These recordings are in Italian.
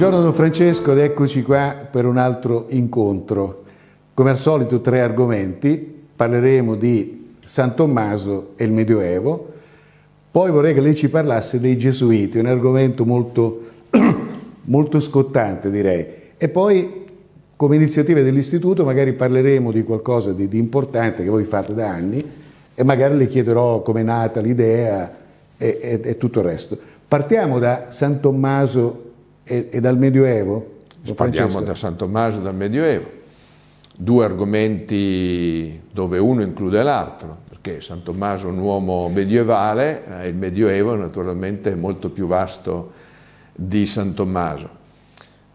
Buongiorno Don Francesco ed eccoci qua per un altro incontro. Come al solito tre argomenti, parleremo di San Tommaso e il Medioevo, poi vorrei che lei ci parlasse dei Gesuiti, un argomento molto, molto scottante direi, e poi come iniziativa dell'Istituto magari parleremo di qualcosa di, di importante che voi fate da anni e magari le chiederò come è nata l'idea e, e, e tutto il resto. Partiamo da San Tommaso e, e dal Medioevo? Parliamo da San Tommaso dal Medioevo, due argomenti dove uno include l'altro, perché San Tommaso è un uomo medievale e eh, il Medioevo naturalmente è molto più vasto di San Tommaso.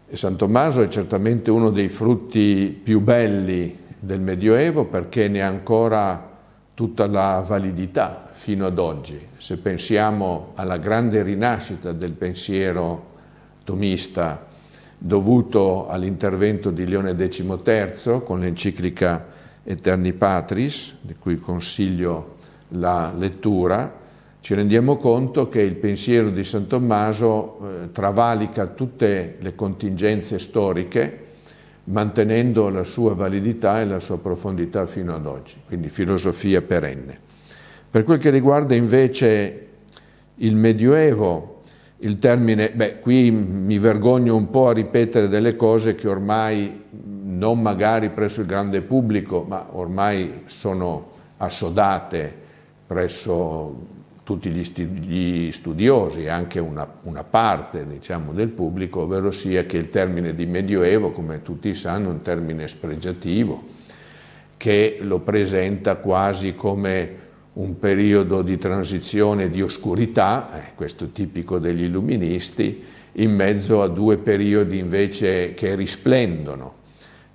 E San Tommaso è certamente uno dei frutti più belli del Medioevo perché ne ha ancora tutta la validità fino ad oggi. Se pensiamo alla grande rinascita del pensiero tomista dovuto all'intervento di Leone XIII con l'enciclica Eterni Patris, di cui consiglio la lettura, ci rendiamo conto che il pensiero di San Tommaso eh, travalica tutte le contingenze storiche mantenendo la sua validità e la sua profondità fino ad oggi, quindi filosofia perenne. Per quel che riguarda invece il Medioevo, il termine, beh, qui mi vergogno un po' a ripetere delle cose che ormai non magari presso il grande pubblico, ma ormai sono assodate presso tutti gli, sti, gli studiosi, anche una, una parte diciamo, del pubblico, ovvero sia che il termine di medioevo, come tutti sanno, è un termine spregiativo, che lo presenta quasi come un periodo di transizione di oscurità, eh, questo tipico degli illuministi, in mezzo a due periodi invece che risplendono.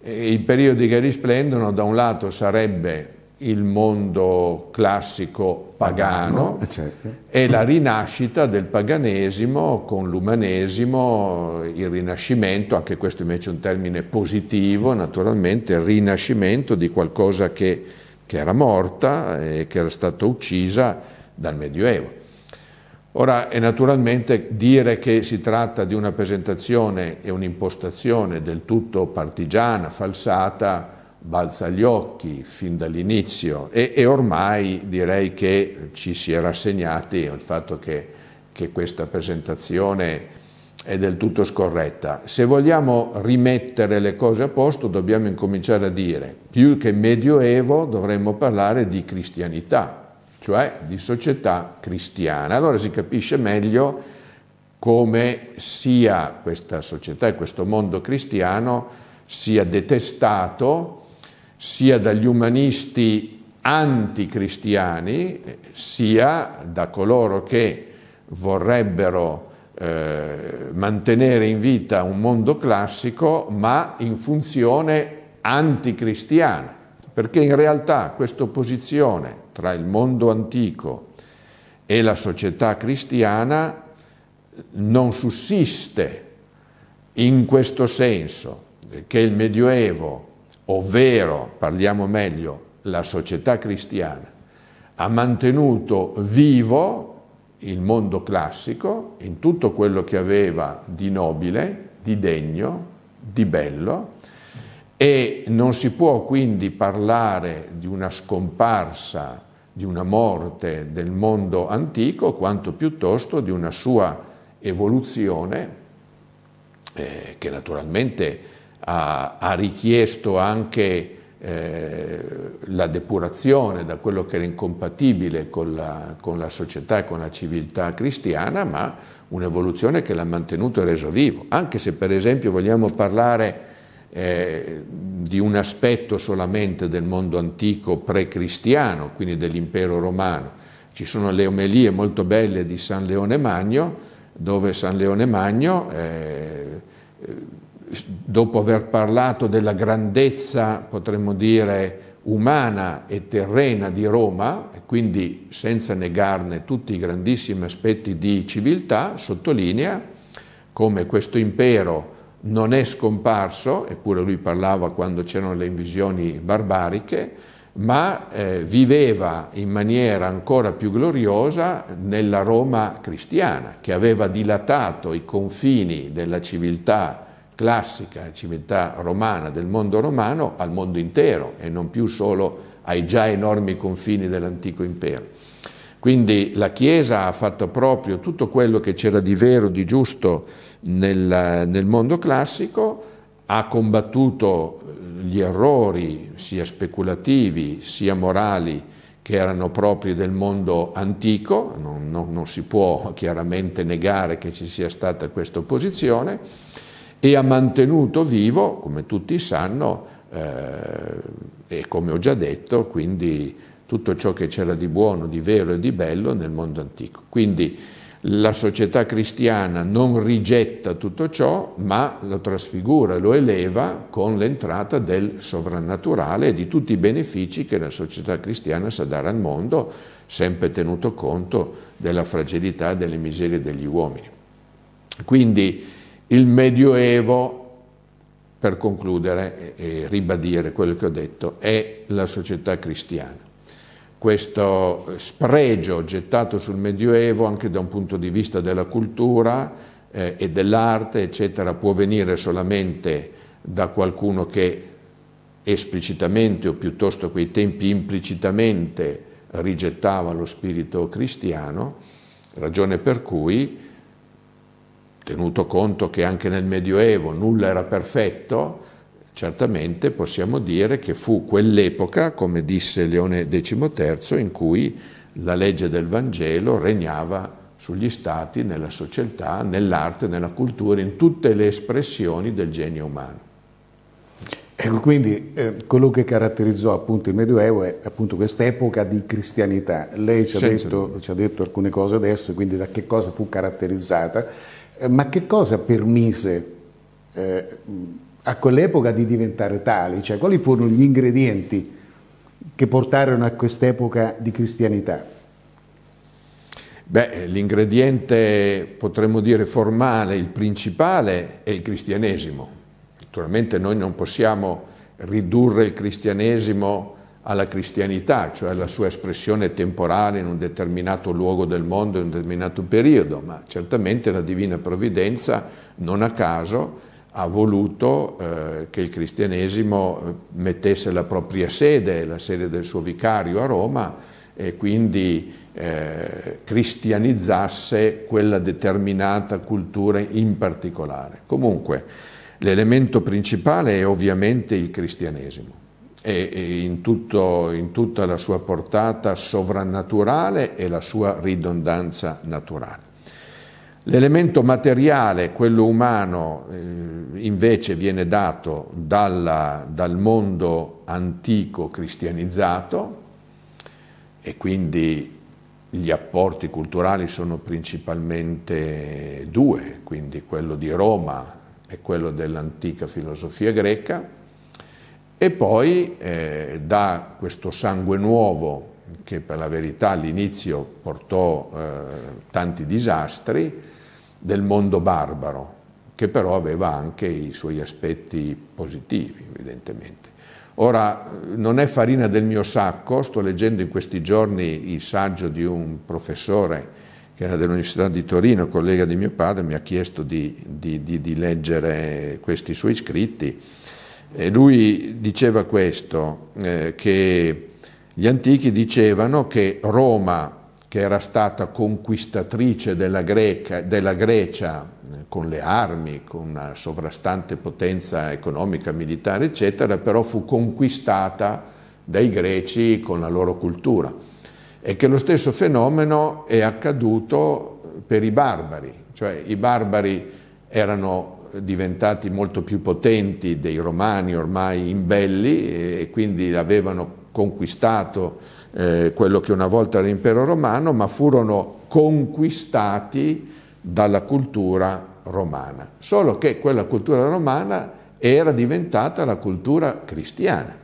E I periodi che risplendono da un lato sarebbe il mondo classico pagano, pagano eh, certo. e la rinascita del paganesimo con l'umanesimo, il rinascimento, anche questo invece è un termine positivo naturalmente, il rinascimento di qualcosa che che era morta e che era stata uccisa dal Medioevo. Ora, è naturalmente dire che si tratta di una presentazione e un'impostazione del tutto partigiana, falsata, balza agli occhi fin dall'inizio e, e, ormai direi che ci si è rassegnati al fatto che, che questa presentazione è del tutto scorretta. Se vogliamo rimettere le cose a posto dobbiamo incominciare a dire, più che medioevo dovremmo parlare di cristianità, cioè di società cristiana. Allora si capisce meglio come sia questa società e questo mondo cristiano sia detestato sia dagli umanisti anticristiani sia da coloro che vorrebbero eh, mantenere in vita un mondo classico ma in funzione anticristiana, perché in realtà questa opposizione tra il mondo antico e la società cristiana non sussiste in questo senso che il Medioevo, ovvero, parliamo meglio, la società cristiana, ha mantenuto vivo il mondo classico in tutto quello che aveva di nobile, di degno, di bello e non si può quindi parlare di una scomparsa, di una morte del mondo antico, quanto piuttosto di una sua evoluzione eh, che naturalmente ha, ha richiesto anche eh, la depurazione da quello che era incompatibile con la, con la società e con la civiltà cristiana, ma un'evoluzione che l'ha mantenuto e reso vivo. Anche se per esempio vogliamo parlare eh, di un aspetto solamente del mondo antico pre-cristiano, quindi dell'impero romano, ci sono le omelie molto belle di San Leone Magno, dove San Leone Magno... Eh, dopo aver parlato della grandezza, potremmo dire, umana e terrena di Roma, quindi senza negarne tutti i grandissimi aspetti di civiltà, sottolinea come questo impero non è scomparso, eppure lui parlava quando c'erano le invisioni barbariche, ma eh, viveva in maniera ancora più gloriosa nella Roma cristiana, che aveva dilatato i confini della civiltà classica, civiltà romana del mondo romano al mondo intero e non più solo ai già enormi confini dell'antico impero. Quindi la Chiesa ha fatto proprio tutto quello che c'era di vero, di giusto nel, nel mondo classico, ha combattuto eh, gli errori sia speculativi sia morali che erano propri del mondo antico, non, non, non si può chiaramente negare che ci sia stata questa opposizione, e ha mantenuto vivo, come tutti sanno, eh, e come ho già detto, quindi tutto ciò che c'era di buono, di vero e di bello nel mondo antico. Quindi la società cristiana non rigetta tutto ciò, ma lo trasfigura, lo eleva con l'entrata del sovrannaturale e di tutti i benefici che la società cristiana sa dare al mondo, sempre tenuto conto della fragilità e delle miserie degli uomini. Quindi il Medioevo, per concludere e ribadire quello che ho detto, è la società cristiana. Questo spregio gettato sul Medioevo anche da un punto di vista della cultura eh, e dell'arte, eccetera, può venire solamente da qualcuno che esplicitamente o piuttosto a quei tempi implicitamente rigettava lo spirito cristiano, ragione per cui tenuto conto che anche nel Medioevo nulla era perfetto, certamente possiamo dire che fu quell'epoca, come disse Leone XIII, in cui la legge del Vangelo regnava sugli stati, nella società, nell'arte, nella cultura, in tutte le espressioni del genio umano. Ecco, quindi eh, quello che caratterizzò appunto il Medioevo è appunto quest'epoca di cristianità. Lei ci ha, detto, ci ha detto alcune cose adesso, quindi da che cosa fu caratterizzata? Eh, ma che cosa permise eh, a quell'epoca di diventare tali? Cioè, quali furono gli ingredienti che portarono a quest'epoca di cristianità? Beh, l'ingrediente, potremmo dire, formale, il principale, è il cristianesimo. Naturalmente noi non possiamo ridurre il cristianesimo alla cristianità, cioè alla sua espressione temporale in un determinato luogo del mondo, in un determinato periodo, ma certamente la Divina Provvidenza non a caso ha voluto eh, che il cristianesimo eh, mettesse la propria sede, la sede del suo vicario a Roma e quindi eh, cristianizzasse quella determinata cultura in particolare. Comunque l'elemento principale è ovviamente il cristianesimo e, e in, tutto, in tutta la sua portata sovrannaturale e la sua ridondanza naturale. L'elemento materiale, quello umano, eh, invece viene dato dalla, dal mondo antico cristianizzato e quindi gli apporti culturali sono principalmente due, quindi quello di Roma e quello dell'antica filosofia greca e poi eh, da questo sangue nuovo, che per la verità all'inizio portò eh, tanti disastri, del mondo barbaro, che però aveva anche i suoi aspetti positivi, evidentemente. Ora, non è farina del mio sacco, sto leggendo in questi giorni il saggio di un professore che era dell'Università di Torino, collega di mio padre, mi ha chiesto di, di, di, di leggere questi suoi scritti e lui diceva questo, eh, che gli antichi dicevano che Roma, che era stata conquistatrice della, Greca, della Grecia eh, con le armi, con una sovrastante potenza economica, militare, eccetera, però fu conquistata dai greci con la loro cultura. E che lo stesso fenomeno è accaduto per i barbari, cioè i barbari erano diventati molto più potenti dei romani ormai imbelli e quindi avevano conquistato eh, quello che una volta era l'impero romano, ma furono conquistati dalla cultura romana. Solo che quella cultura romana era diventata la cultura cristiana.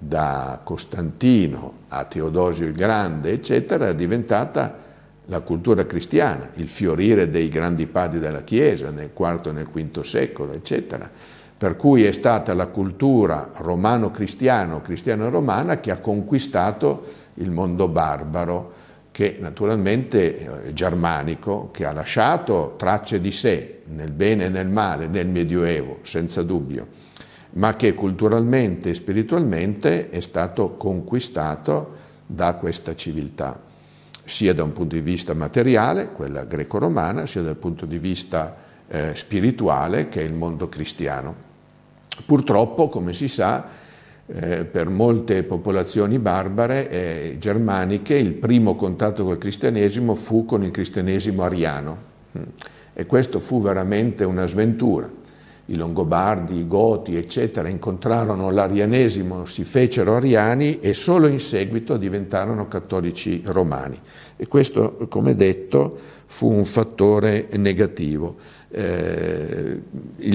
Da Costantino a Teodosio il Grande, eccetera, è diventata la cultura cristiana, il fiorire dei grandi padri della Chiesa nel IV e nel V secolo, eccetera. Per cui è stata la cultura romano cristiana o cristiano-romana, che ha conquistato il mondo barbaro, che naturalmente è eh, germanico, che ha lasciato tracce di sé nel bene e nel male, nel Medioevo, senza dubbio, ma che culturalmente e spiritualmente è stato conquistato da questa civiltà sia da un punto di vista materiale, quella greco-romana, sia dal punto di vista eh, spirituale, che è il mondo cristiano. Purtroppo, come si sa, eh, per molte popolazioni barbare e germaniche il primo contatto col cristianesimo fu con il cristianesimo ariano mm. e questo fu veramente una sventura i Longobardi, i Goti, eccetera, incontrarono l'arianesimo, si fecero ariani e solo in seguito diventarono cattolici romani. E questo, come detto, fu un fattore negativo. Eh,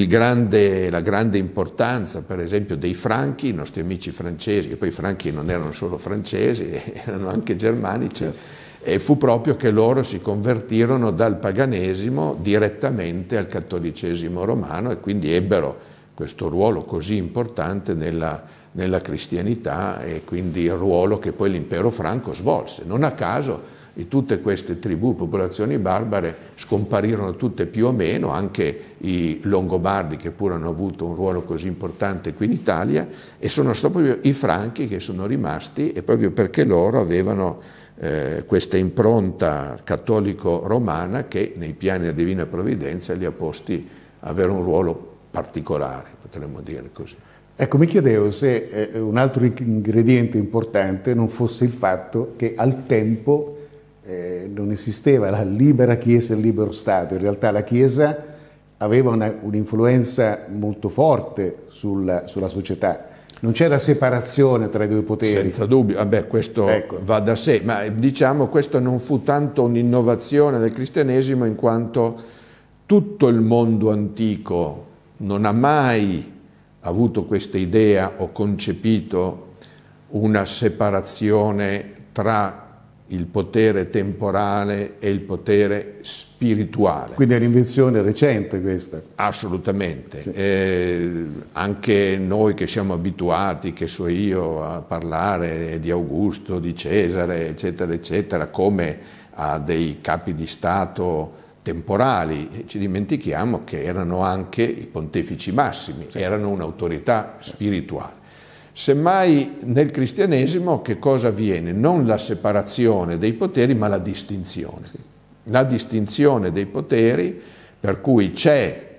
grande, la grande importanza, per esempio, dei franchi, i nostri amici francesi, che poi i franchi non erano solo francesi, erano anche germanici. Certo e fu proprio che loro si convertirono dal paganesimo direttamente al cattolicesimo romano e quindi ebbero questo ruolo così importante nella, nella cristianità e quindi il ruolo che poi l'impero franco svolse. Non a caso di tutte queste tribù, popolazioni barbare, scomparirono tutte più o meno, anche i Longobardi che pure hanno avuto un ruolo così importante qui in Italia, e sono stati proprio i Franchi che sono rimasti e proprio perché loro avevano eh, questa impronta cattolico-romana che nei piani della Divina Provvidenza li ha posti a avere un ruolo particolare, potremmo dire così. Ecco, mi chiedevo se eh, un altro ingrediente importante non fosse il fatto che al tempo eh, non esisteva la libera Chiesa e il libero Stato, in realtà la Chiesa aveva un'influenza molto forte sulla, sulla società non c'era separazione tra i due poteri. Senza dubbio, vabbè questo ecco. va da sé, ma diciamo questo non fu tanto un'innovazione del cristianesimo in quanto tutto il mondo antico non ha mai avuto questa idea o concepito una separazione tra il potere temporale e il potere spirituale. Quindi è un'invenzione recente questa. Assolutamente. Sì. Eh, anche noi che siamo abituati, che so io, a parlare di Augusto, di Cesare, eccetera, eccetera, come a dei capi di Stato temporali, ci dimentichiamo che erano anche i pontefici massimi, sì. erano un'autorità spirituale. Semmai nel cristianesimo che cosa avviene? Non la separazione dei poteri, ma la distinzione. La distinzione dei poteri, per cui c'è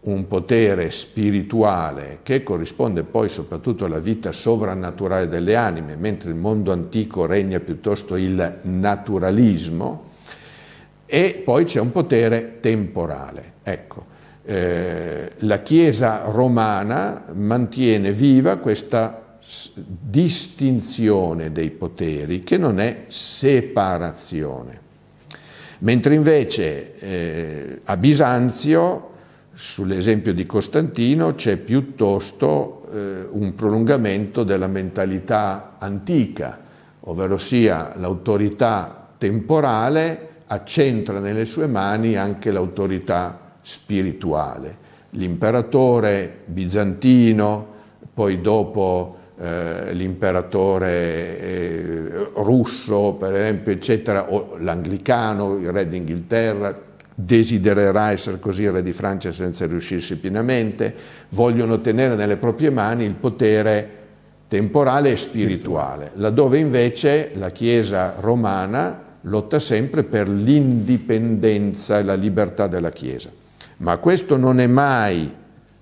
un potere spirituale che corrisponde poi soprattutto alla vita sovrannaturale delle anime, mentre il mondo antico regna piuttosto il naturalismo, e poi c'è un potere temporale. Ecco, eh, la Chiesa romana mantiene viva questa distinzione dei poteri che non è separazione. Mentre invece eh, a Bisanzio, sull'esempio di Costantino, c'è piuttosto eh, un prolungamento della mentalità antica, ovvero sia l'autorità temporale accentra nelle sue mani anche l'autorità spirituale. L'imperatore bizantino, poi dopo eh, l'imperatore eh, russo, per esempio, eccetera, o l'anglicano, il re d'Inghilterra, desidererà essere così il re di Francia senza riuscirsi pienamente, vogliono tenere nelle proprie mani il potere temporale e spirituale, laddove invece la Chiesa romana lotta sempre per l'indipendenza e la libertà della Chiesa. Ma questo non è mai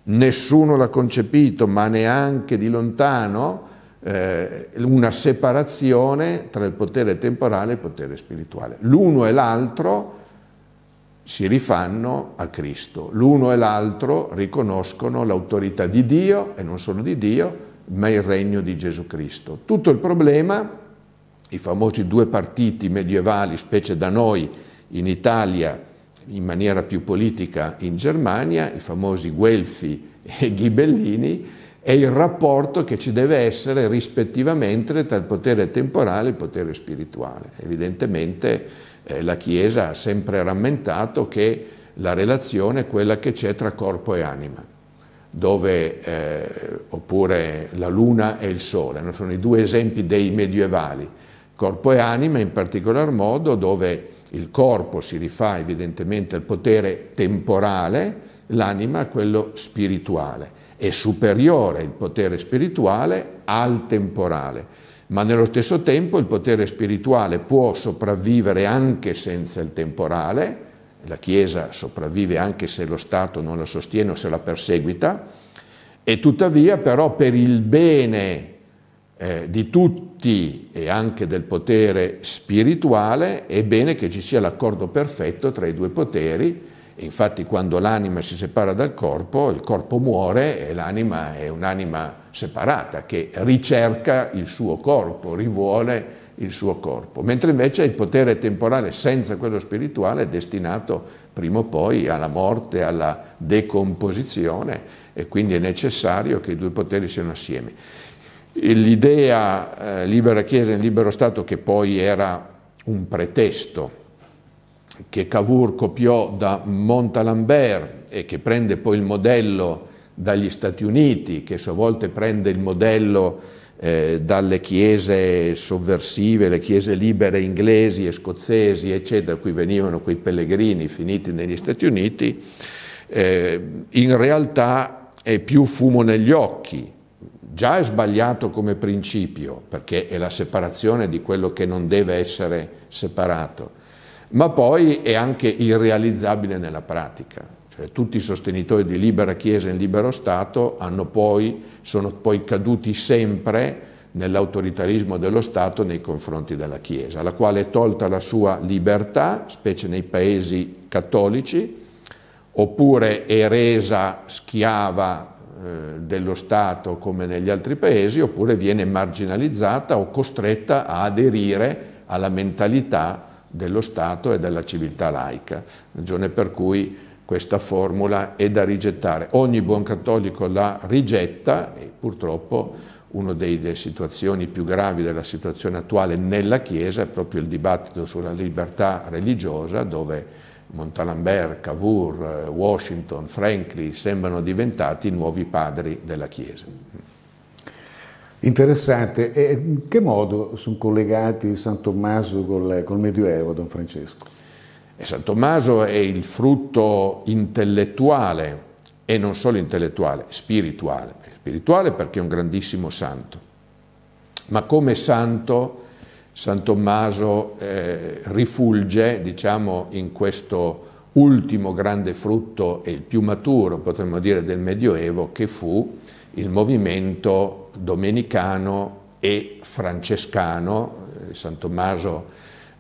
nessuno l'ha concepito, ma neanche di lontano, eh, una separazione tra il potere temporale e il potere spirituale. L'uno e l'altro si rifanno a Cristo, l'uno e l'altro riconoscono l'autorità di Dio, e non solo di Dio, ma il regno di Gesù Cristo. Tutto il problema, i famosi due partiti medievali, specie da noi in Italia, in maniera più politica in Germania, i famosi Guelfi e Ghibellini, e il rapporto che ci deve essere rispettivamente tra il potere temporale e il potere spirituale. Evidentemente eh, la Chiesa ha sempre rammentato che la relazione è quella che c'è tra corpo e anima, dove, eh, oppure la luna e il sole, no? sono i due esempi dei medievali, corpo e anima in particolar modo dove il corpo si rifà evidentemente al potere temporale, l'anima a quello spirituale. È superiore il potere spirituale al temporale, ma nello stesso tempo il potere spirituale può sopravvivere anche senza il temporale, la Chiesa sopravvive anche se lo Stato non la sostiene o se la perseguita, e tuttavia però per il bene eh, di tutti e anche del potere spirituale, è bene che ci sia l'accordo perfetto tra i due poteri. Infatti quando l'anima si separa dal corpo, il corpo muore e l'anima è un'anima separata che ricerca il suo corpo, rivuole il suo corpo, mentre invece il potere temporale senza quello spirituale è destinato prima o poi alla morte, alla decomposizione e quindi è necessario che i due poteri siano assieme l'idea eh, libera Chiesa in libero Stato che poi era un pretesto che Cavour copiò da Montalembert e che prende poi il modello dagli Stati Uniti, che a sua volta prende il modello eh, dalle chiese sovversive, le chiese libere inglesi e scozzesi, eccetera, cui venivano quei pellegrini finiti negli Stati Uniti, eh, in realtà è più fumo negli occhi già è sbagliato come principio, perché è la separazione di quello che non deve essere separato, ma poi è anche irrealizzabile nella pratica. Cioè, tutti i sostenitori di libera Chiesa in libero Stato poi, sono poi caduti sempre nell'autoritarismo dello Stato nei confronti della Chiesa, la quale è tolta la sua libertà, specie nei paesi cattolici, oppure è resa schiava eh, dello Stato come negli altri paesi oppure viene marginalizzata o costretta a aderire alla mentalità dello Stato e della civiltà laica, ragione per cui questa formula è da rigettare. Ogni buon cattolico la rigetta e purtroppo una delle situazioni più gravi della situazione attuale nella Chiesa è proprio il dibattito sulla libertà religiosa dove Montalembert, Cavour, eh, Washington, Franklin sembrano diventati nuovi padri della Chiesa. Interessante. E in che modo sono collegati San Tommaso col, col Medioevo, Don Francesco? E San Tommaso è il frutto intellettuale e non solo intellettuale, spirituale. Spirituale perché è un grandissimo santo, ma come santo San Tommaso eh, rifulge diciamo, in questo ultimo grande frutto e il più maturo, potremmo dire, del Medioevo, che fu il movimento domenicano e francescano. Eh, San Tommaso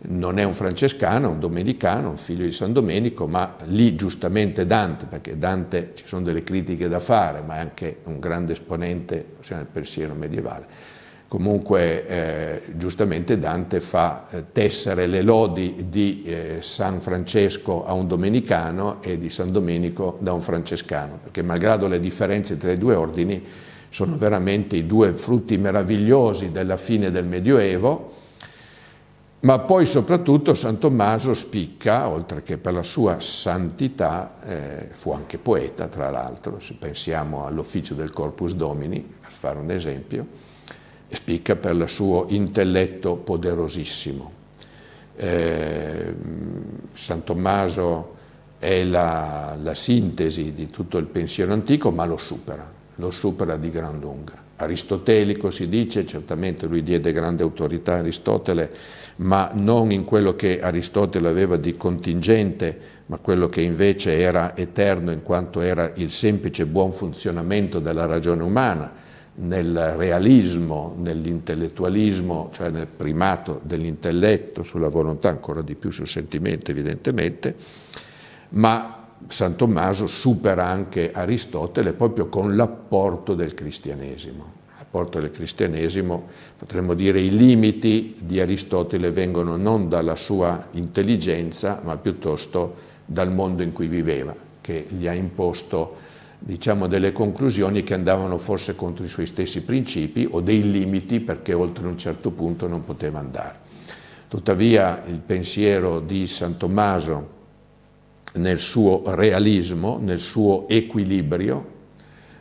non è un francescano, è un domenicano, un figlio di San Domenico, ma lì giustamente Dante, perché Dante ci sono delle critiche da fare, ma è anche un grande esponente del pensiero medievale. Comunque eh, giustamente Dante fa eh, tessere le lodi di eh, San Francesco a un domenicano e di San Domenico da un francescano, perché malgrado le differenze tra i due ordini sono veramente i due frutti meravigliosi della fine del Medioevo, ma poi soprattutto San Tommaso spicca, oltre che per la sua santità, eh, fu anche poeta tra l'altro, se pensiamo all'ufficio del Corpus Domini, per fare un esempio, spicca per il suo intelletto poderosissimo. Eh, San Tommaso è la, la, sintesi di tutto il pensiero antico, ma lo supera, lo supera di gran lunga. Aristotelico si dice, certamente lui diede grande autorità a Aristotele, ma non in quello che Aristotele aveva di contingente, ma quello che invece era eterno in quanto era il semplice buon funzionamento della ragione umana nel realismo, nell'intellettualismo, cioè nel primato dell'intelletto, sulla volontà, ancora di più sul sentimento evidentemente, ma San Tommaso supera anche Aristotele proprio con l'apporto del cristianesimo. L'apporto del cristianesimo, potremmo dire, i limiti di Aristotele vengono non dalla sua intelligenza, ma piuttosto dal mondo in cui viveva, che gli ha imposto diciamo, delle conclusioni che andavano forse contro i suoi stessi principi o dei limiti perché oltre un certo punto non poteva andare. Tuttavia il pensiero di San Tommaso nel suo realismo, nel suo equilibrio,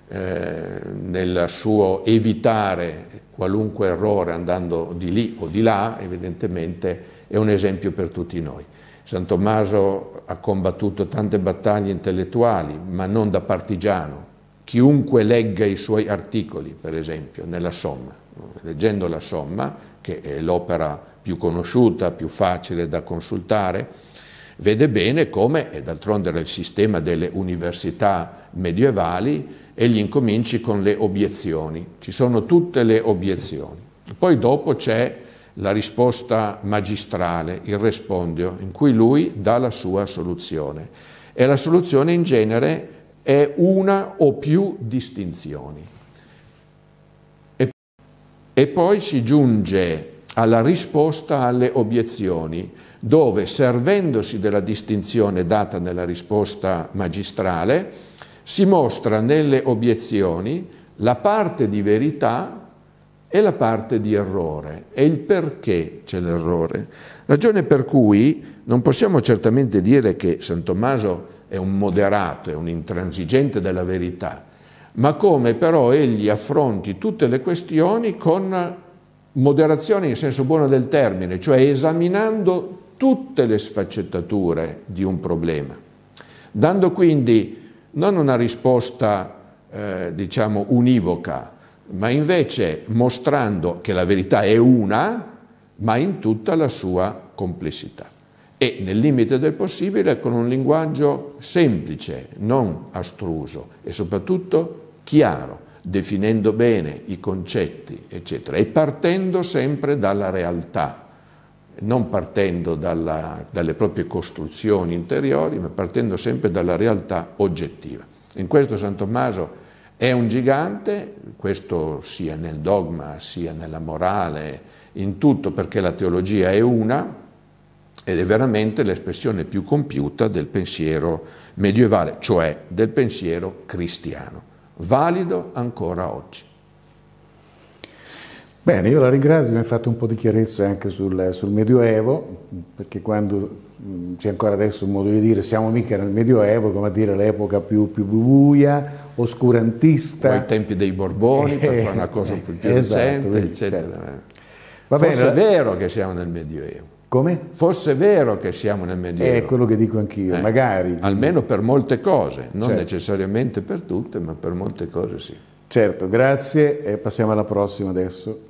eh, nel suo evitare qualunque errore andando di lì o di là, evidentemente è un esempio per tutti noi. San Tommaso ha combattuto tante battaglie intellettuali, ma non da partigiano. Chiunque legga i suoi articoli, per esempio, nella Somma, leggendo la Somma, che è l'opera più conosciuta, più facile da consultare, vede bene come, e d'altronde era il sistema delle università medievali, egli incominci con le obiezioni. Ci sono tutte le obiezioni. Poi dopo c'è la risposta magistrale, il respondio, in cui lui dà la sua soluzione. E la soluzione in genere è una o più distinzioni. E, e poi si giunge alla risposta alle obiezioni, dove servendosi della distinzione data nella risposta magistrale, si mostra nelle obiezioni la parte di verità è la parte di errore, è il perché c'è l'errore. Ragione per cui non possiamo certamente dire che San Tommaso è un moderato, è un intransigente della verità, ma come però egli affronti tutte le questioni con moderazione in senso buono del termine, cioè esaminando tutte le sfaccettature di un problema, dando quindi non una risposta eh, diciamo univoca, ma invece mostrando che la verità è una, ma in tutta la sua complessità. E nel limite del possibile con un linguaggio semplice, non astruso e soprattutto chiaro, definendo bene i concetti, eccetera, e partendo sempre dalla realtà, non partendo dalla, dalle proprie costruzioni interiori, ma partendo sempre dalla realtà oggettiva. In questo San Tommaso è un gigante, questo sia nel dogma, sia nella morale, in tutto, perché la teologia è una ed è veramente l'espressione più compiuta del pensiero medievale, cioè del pensiero cristiano, valido ancora oggi. Bene, io la ringrazio, mi ha fatto un po' di chiarezza anche sul, sul Medioevo, perché quando c'è ancora adesso un modo di dire siamo mica nel Medioevo, come a dire l'epoca più, più buia oscurantista. O ai tempi dei Borboni, per fare una eh, cosa più, più esatto, certo. eccetera. Certo. Va bene, Forse è vero che siamo nel Medioevo. Come? Forse è vero che siamo nel Medioevo. È quello che dico anch'io, eh, magari. Almeno per molte cose, non certo. necessariamente per tutte, ma per molte cose sì. Certo, grazie e passiamo alla prossima adesso.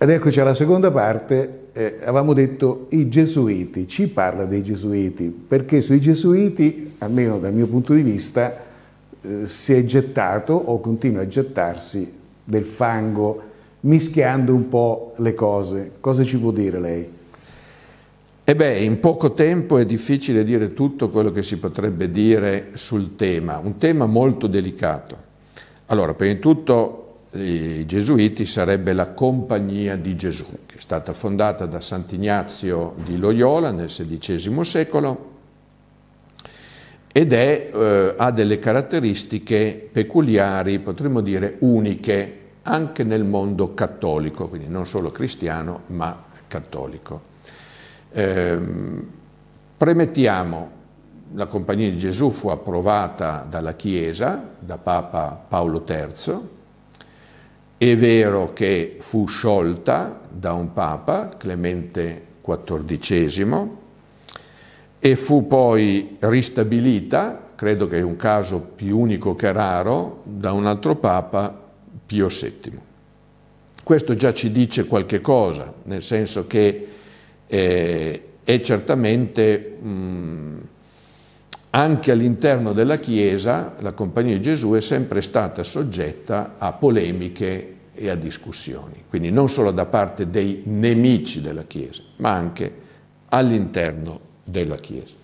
Ed eccoci alla seconda parte eh, avevamo detto i gesuiti, ci parla dei gesuiti, perché sui gesuiti, almeno dal mio punto di vista, eh, si è gettato o continua a gettarsi del fango, mischiando un po' le cose. Cosa ci può dire lei? E eh beh, in poco tempo è difficile dire tutto quello che si potrebbe dire sul tema, un tema molto delicato. Allora, prima di tutto i gesuiti sarebbe la Compagnia di Gesù, che è stata fondata da Sant'Ignazio di Loyola nel XVI secolo ed è, eh, ha delle caratteristiche peculiari, potremmo dire uniche, anche nel mondo cattolico, quindi non solo cristiano ma cattolico. Eh, premettiamo la Compagnia di Gesù fu approvata dalla Chiesa, da Papa Paolo III, è vero che fu sciolta da un papa, Clemente XIV, e fu poi ristabilita, credo che è un caso più unico che raro, da un altro papa, Pio VII. Questo già ci dice qualche cosa, nel senso che eh, è certamente... Mh, anche all'interno della Chiesa la Compagnia di Gesù è sempre stata soggetta a polemiche e a discussioni, quindi non solo da parte dei nemici della Chiesa, ma anche all'interno della Chiesa.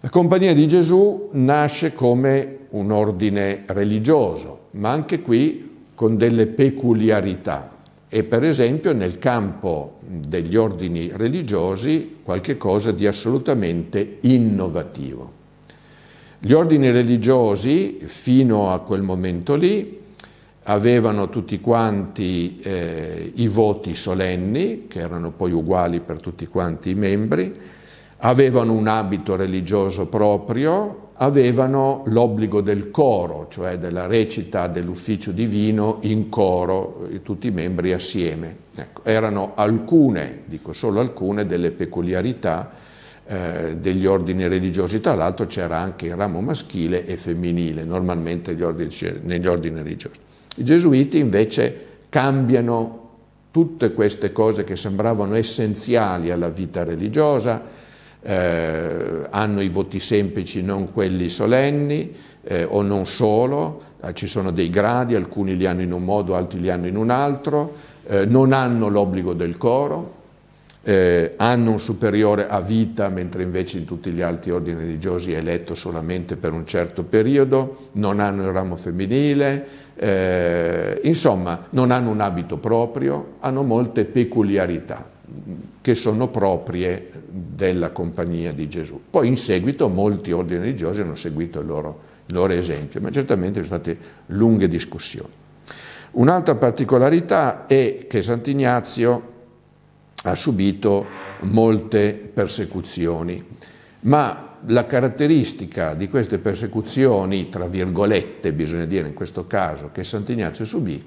La Compagnia di Gesù nasce come un ordine religioso, ma anche qui con delle peculiarità e per esempio nel campo degli ordini religiosi qualcosa di assolutamente innovativo. Gli ordini religiosi fino a quel momento lì avevano tutti quanti eh, i voti solenni, che erano poi uguali per tutti quanti i membri, avevano un abito religioso proprio, avevano l'obbligo del coro, cioè della recita dell'ufficio divino in coro, eh, tutti i membri assieme. Ecco, erano alcune, dico solo alcune, delle peculiarità eh, degli ordini religiosi, tra l'altro c'era anche il ramo maschile e femminile, normalmente ordini, cioè, negli ordini religiosi. I gesuiti invece cambiano tutte queste cose che sembravano essenziali alla vita religiosa, eh, hanno i voti semplici, non quelli solenni eh, o non solo, eh, ci sono dei gradi, alcuni li hanno in un modo, altri li hanno in un altro, eh, non hanno l'obbligo del coro, eh, hanno un superiore a vita, mentre invece in tutti gli altri ordini religiosi è eletto solamente per un certo periodo, non hanno il ramo femminile, eh, insomma non hanno un abito proprio, hanno molte peculiarità che sono proprie della compagnia di Gesù. Poi in seguito molti ordini religiosi hanno seguito il loro, il loro esempio, ma certamente sono state lunghe discussioni. Un'altra particolarità è che Sant'Ignazio ha subito molte persecuzioni, ma la caratteristica di queste persecuzioni, tra virgolette bisogna dire in questo caso, che Sant'Ignazio subì,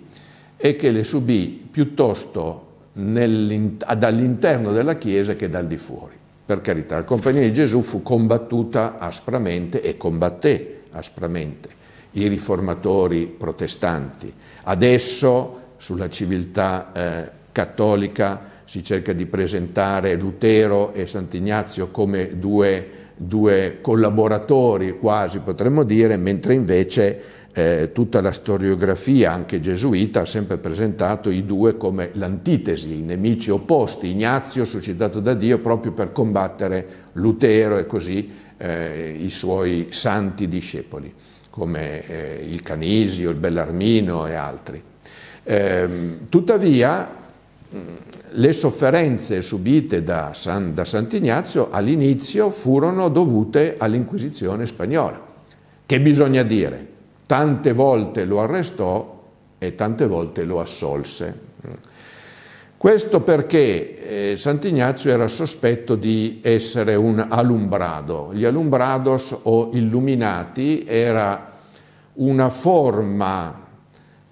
è che le subì piuttosto dall'interno della Chiesa che dal di fuori. Per carità, la Compagnia di Gesù fu combattuta aspramente e combatté aspramente i riformatori protestanti. Adesso sulla civiltà eh, cattolica si cerca di presentare Lutero e Sant'Ignazio come due, due collaboratori quasi, potremmo dire, mentre invece eh, tutta la storiografia, anche gesuita, ha sempre presentato i due come l'antitesi, i nemici opposti, Ignazio suscitato da Dio proprio per combattere Lutero e così eh, i suoi santi discepoli, come eh, il Canisio, il Bellarmino e altri. Ehm, tuttavia, le sofferenze subite da, San, da Sant'Ignazio all'inizio furono dovute all'Inquisizione spagnola, che bisogna dire tante volte lo arrestò e tante volte lo assolse. Questo perché eh, Sant'Ignazio era sospetto di essere un alumbrado. Gli alumbrados o illuminati era una forma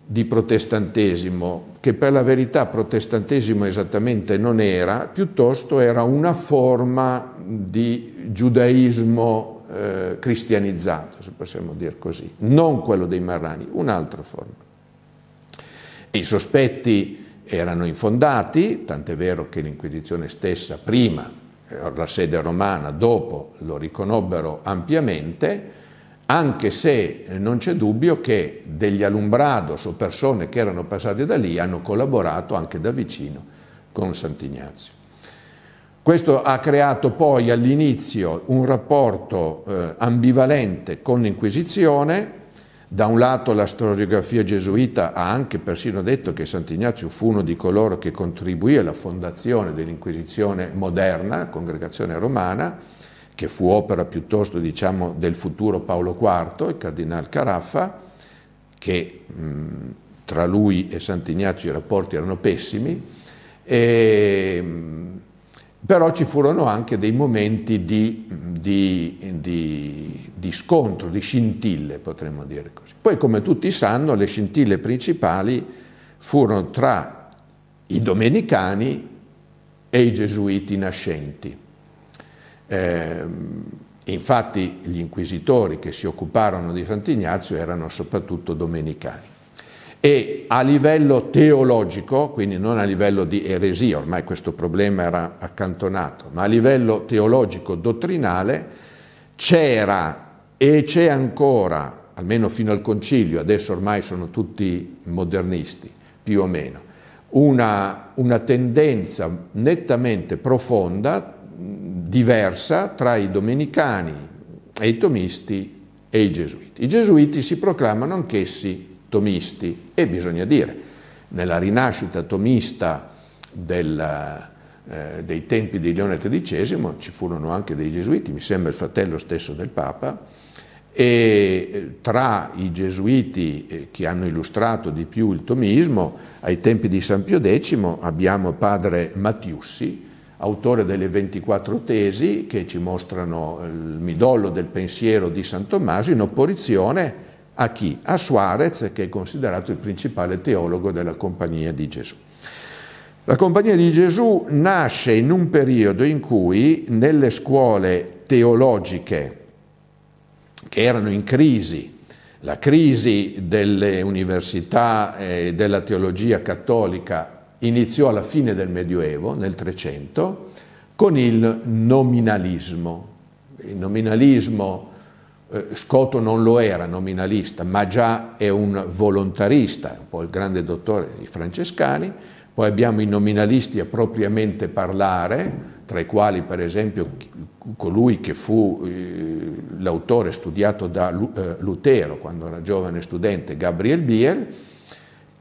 di protestantesimo che per la verità protestantesimo esattamente non era, piuttosto era una forma di giudaismo eh, cristianizzato, se possiamo dire così, non quello dei Marrani, un'altra forma. I sospetti erano infondati, tant'è vero che l'Inquisizione stessa prima, eh, la sede romana dopo, lo riconobbero ampiamente, anche se eh, non c'è dubbio che degli alumbrados o persone che erano passate da lì hanno collaborato anche da vicino con Sant'Ignazio. Questo ha creato poi all'inizio un rapporto eh, ambivalente con l'Inquisizione, da un lato la storiografia gesuita ha anche persino detto che Sant'Ignazio fu uno di coloro che contribuì alla fondazione dell'Inquisizione moderna, congregazione romana, che fu opera piuttosto diciamo, del futuro Paolo IV, il cardinale Caraffa, che mh, tra lui e Sant'Ignazio i rapporti erano pessimi, e, mh, però ci furono anche dei momenti di, di, di, di scontro, di scintille, potremmo dire così. Poi, come tutti sanno, le scintille principali furono tra i domenicani e i gesuiti nascenti. Eh, infatti gli inquisitori che si occuparono di Sant'Ignazio erano soprattutto domenicani e a livello teologico, quindi non a livello di eresia, ormai questo problema era accantonato, ma a livello teologico dottrinale c'era e c'è ancora, almeno fino al concilio, adesso ormai sono tutti modernisti, più o meno, una, una tendenza nettamente profonda, diversa tra i domenicani e i tomisti e i gesuiti. I gesuiti si proclamano anch'essi tomisti e bisogna dire, nella rinascita tomista della, eh, dei tempi di Leone XIII ci furono anche dei gesuiti, mi sembra il fratello stesso del Papa, e eh, tra i gesuiti eh, che hanno illustrato di più il tomismo, ai tempi di San Pio X abbiamo padre Mattiussi, autore delle 24 tesi che ci mostrano eh, il midollo del pensiero di San Tommaso in opposizione a chi? A Suarez, che è considerato il principale teologo della Compagnia di Gesù. La Compagnia di Gesù nasce in un periodo in cui nelle scuole teologiche che erano in crisi, la crisi delle università e della teologia cattolica iniziò alla fine del Medioevo, nel 300, con il nominalismo. Il nominalismo eh, Scotto non lo era nominalista, ma già è un volontarista, un po' il grande dottore dei francescani, poi abbiamo i nominalisti a propriamente parlare, tra i quali per esempio colui che fu eh, l'autore studiato da eh, Lutero quando era giovane studente, Gabriel Biel,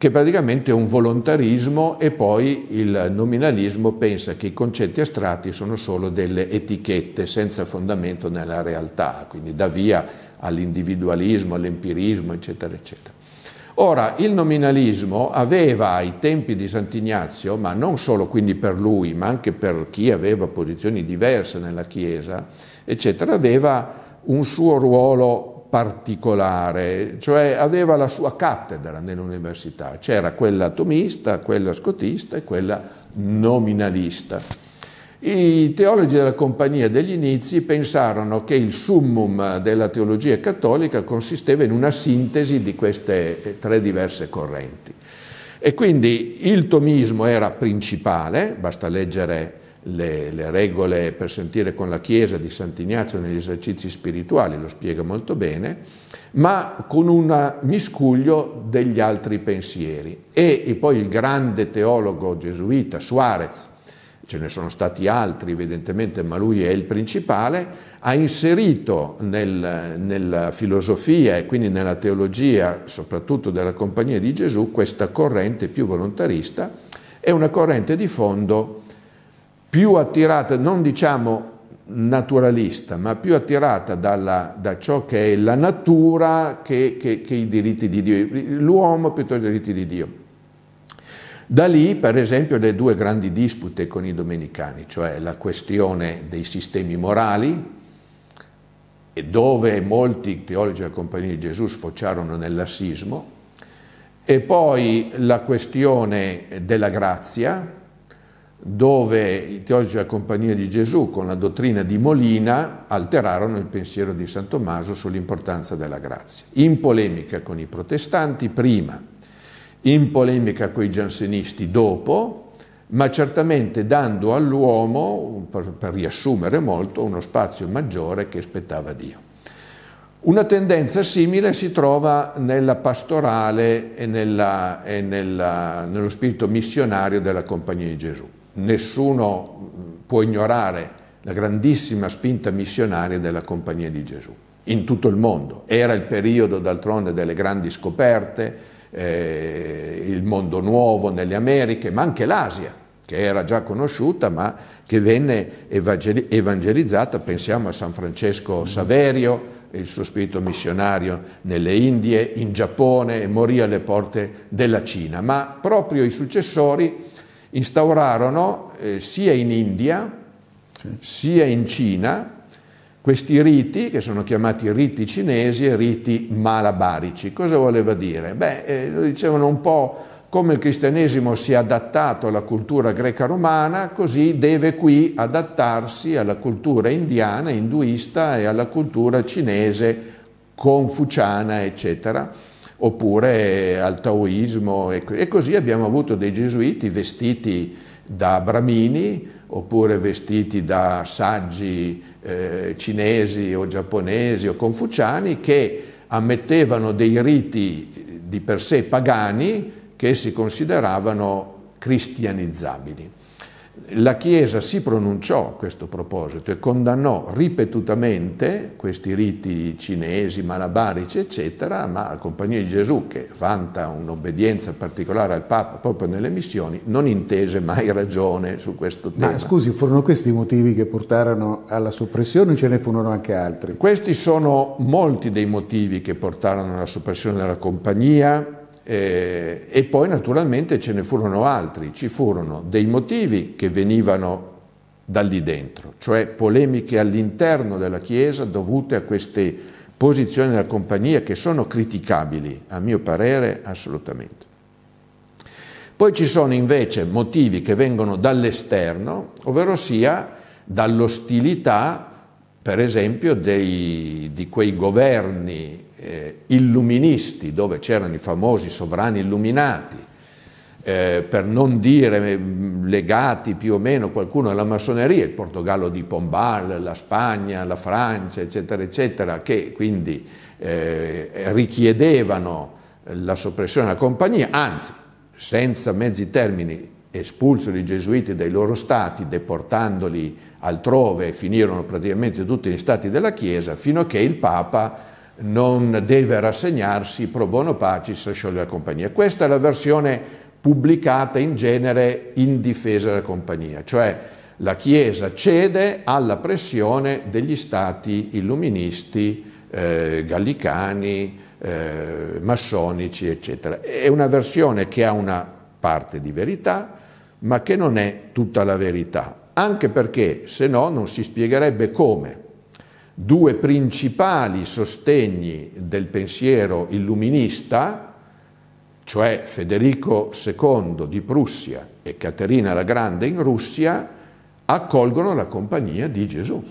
che praticamente è un volontarismo e poi il nominalismo pensa che i concetti astratti sono solo delle etichette senza fondamento nella realtà, quindi da via all'individualismo, all'empirismo, eccetera, eccetera. Ora, il nominalismo aveva ai tempi di Sant'Ignazio, ma non solo quindi per lui, ma anche per chi aveva posizioni diverse nella Chiesa, eccetera, aveva un suo ruolo particolare, cioè aveva la sua cattedra nell'università, c'era quella atomista, quella scotista e quella nominalista. I teologi della Compagnia degli Inizi pensarono che il summum della teologia cattolica consisteva in una sintesi di queste tre diverse correnti. E quindi il tomismo era principale, basta leggere le, le, regole per sentire con la Chiesa di Sant'Ignazio negli esercizi spirituali, lo spiega molto bene, ma con un miscuglio degli altri pensieri. E, e poi il grande teologo gesuita Suarez, ce ne sono stati altri evidentemente, ma lui è il principale, ha inserito nel, nella filosofia e quindi nella teologia, soprattutto della Compagnia di Gesù, questa corrente più volontarista, è una corrente di fondo più attirata, non diciamo naturalista, ma più attirata dalla, da ciò che è la natura che, che, che i diritti di Dio, l'uomo piuttosto che i diritti di Dio. Da lì, per esempio, le due grandi dispute con i domenicani, cioè la questione dei sistemi morali, dove molti teologi della Compagnia di Gesù sfociarono nell'assismo, e poi la questione della grazia, dove i teologi della Compagnia di Gesù con la dottrina di Molina alterarono il pensiero di San Tommaso sull'importanza della grazia. In polemica con i protestanti prima, in polemica con i giansenisti dopo, ma certamente dando all'uomo, per, per riassumere molto, uno spazio maggiore che spettava Dio. Una tendenza simile si trova nella pastorale e, nella, e nella, nello spirito missionario della Compagnia di Gesù nessuno mm, può ignorare la grandissima spinta missionaria della Compagnia di Gesù in tutto il mondo. Era il periodo d'altronde delle grandi scoperte, eh, il mondo nuovo nelle Americhe, ma anche l'Asia, che era già conosciuta, ma che venne evangelizzata, pensiamo a San Francesco Saverio, il suo spirito missionario nelle Indie, in Giappone e morì alle porte della Cina, ma proprio i successori instaurarono eh, sia in India sì. sia in Cina questi riti, che sono chiamati riti cinesi e riti malabarici. Cosa voleva dire? Beh, eh, lo dicevano un po' come il cristianesimo si è adattato alla cultura greca-romana, così deve qui adattarsi alla cultura indiana, induista e alla cultura cinese, confuciana, eccetera oppure al taoismo e così abbiamo avuto dei gesuiti vestiti da bramini oppure vestiti da saggi eh, cinesi o giapponesi o confuciani che ammettevano dei riti di per sé pagani che si consideravano cristianizzabili. La Chiesa si pronunciò a questo proposito e condannò ripetutamente questi riti cinesi, malabarici, eccetera, ma la Compagnia di Gesù, che vanta un'obbedienza particolare al Papa proprio nelle missioni, non intese mai ragione su questo tema. Ma scusi, furono questi i motivi che portarono alla soppressione o ce ne furono anche altri? Questi sono molti dei motivi che portarono alla soppressione della Compagnia eh, e poi naturalmente ce ne furono altri, ci furono dei motivi che venivano da lì dentro, cioè polemiche all'interno della Chiesa dovute a queste posizioni della compagnia che sono criticabili, a mio parere assolutamente. Poi ci sono invece motivi che vengono dall'esterno, ovvero sia dall'ostilità, per esempio, dei, di quei governi eh, illuministi, dove c'erano i famosi sovrani illuminati, eh, per non dire mm, legati più o meno qualcuno alla massoneria, il Portogallo di Pombal, la Spagna, la Francia, eccetera, eccetera, che quindi eh, richiedevano la soppressione della compagnia, anzi, senza mezzi termini, espulsero i gesuiti dai loro stati, deportandoli altrove, finirono praticamente tutti gli stati della Chiesa, fino a che il Papa non deve rassegnarsi, pro bono pacis scioglie la compagnia. Questa è la versione pubblicata in genere in difesa della compagnia, cioè la Chiesa cede alla pressione degli stati illuministi, eh, gallicani, eh, massonici, eccetera. È una versione che ha una parte di verità, ma che non è tutta la verità, anche perché se no non si spiegherebbe come due principali sostegni del pensiero illuminista, cioè Federico II di Prussia e Caterina la Grande in Russia, accolgono la compagnia di Gesù.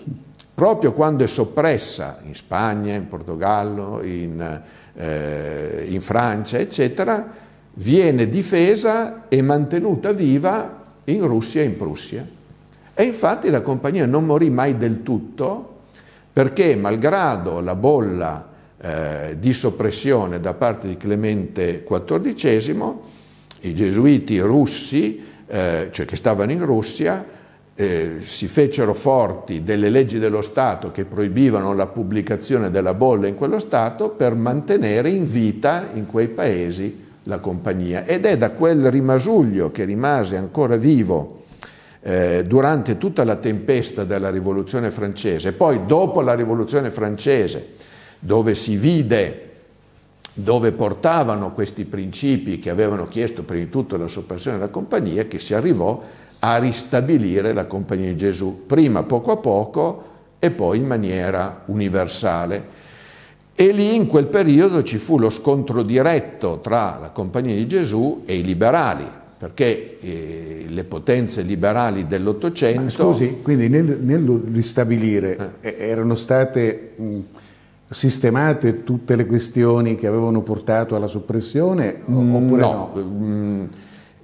Proprio quando è soppressa in Spagna, in Portogallo, in, eh, in Francia, eccetera, viene difesa e mantenuta viva in Russia e in Prussia. E infatti la compagnia non morì mai del tutto, perché malgrado la bolla eh, di soppressione da parte di Clemente XIV, i gesuiti russi, eh, cioè che stavano in Russia, eh, si fecero forti delle leggi dello Stato che proibivano la pubblicazione della bolla in quello Stato per mantenere in vita in quei paesi la compagnia. Ed è da quel rimasuglio che rimase ancora vivo eh, durante tutta la tempesta della rivoluzione francese, poi dopo la rivoluzione francese, dove si vide dove portavano questi principi che avevano chiesto prima di tutto la soppressione della compagnia, che si arrivò a ristabilire la compagnia di Gesù, prima poco a poco e poi in maniera universale. E lì in quel periodo ci fu lo scontro diretto tra la compagnia di Gesù e i liberali, perché eh, le potenze liberali dell'Ottocento... Scusi, quindi nel, nel ristabilire eh. eh. erano state mh, sistemate tutte le questioni che avevano portato alla soppressione mm, oppure no? no? Mm.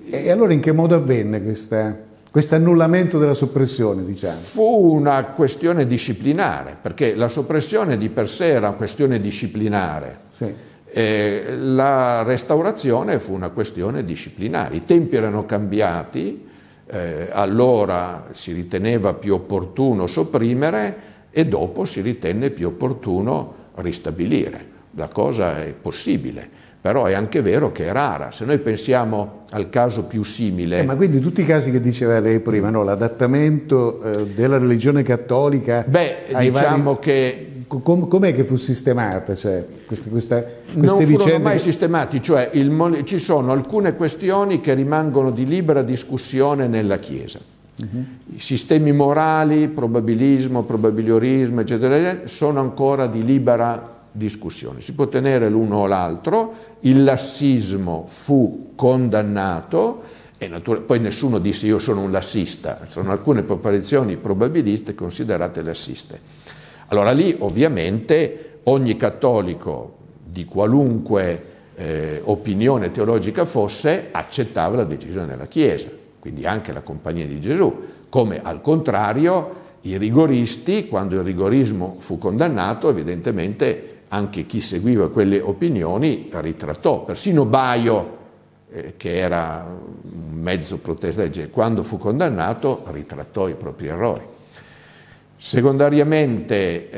E allora in che modo avvenne questa questo annullamento della soppressione, diciamo? Fu una questione disciplinare, perché la soppressione di per sé era una questione disciplinare. Sì. Eh, la restaurazione fu una questione disciplinare, i tempi erano cambiati, eh, allora si riteneva più opportuno sopprimere e dopo si ritenne più opportuno ristabilire. La cosa è possibile, però è anche vero che è rara. Se noi pensiamo al caso più simile... Eh, ma quindi tutti i casi che diceva lei prima, no? l'adattamento eh, della religione cattolica... Beh, diciamo vari... che com, com'è che fu sistemata cioè, questa, questa, queste non vicende? mai sistemati, cioè il, ci sono alcune questioni che rimangono di libera discussione nella Chiesa. Uh-huh. I sistemi morali, probabilismo, probabiliorismo, eccetera, eccetera, sono ancora di libera discussione. Si può tenere l'uno o l'altro, il lassismo fu condannato, natura- poi nessuno disse io sono un lassista, sono alcune popolazioni probabiliste considerate lassiste. Allora lì ovviamente ogni cattolico di qualunque eh, opinione teologica fosse accettava la decisione della Chiesa, quindi anche la compagnia di Gesù, come al contrario i rigoristi, quando il rigorismo fu condannato, evidentemente anche chi seguiva quelle opinioni ritrattò, persino Baio, eh, che era un mezzo protestante, quando fu condannato ritrattò i propri errori. Secondariamente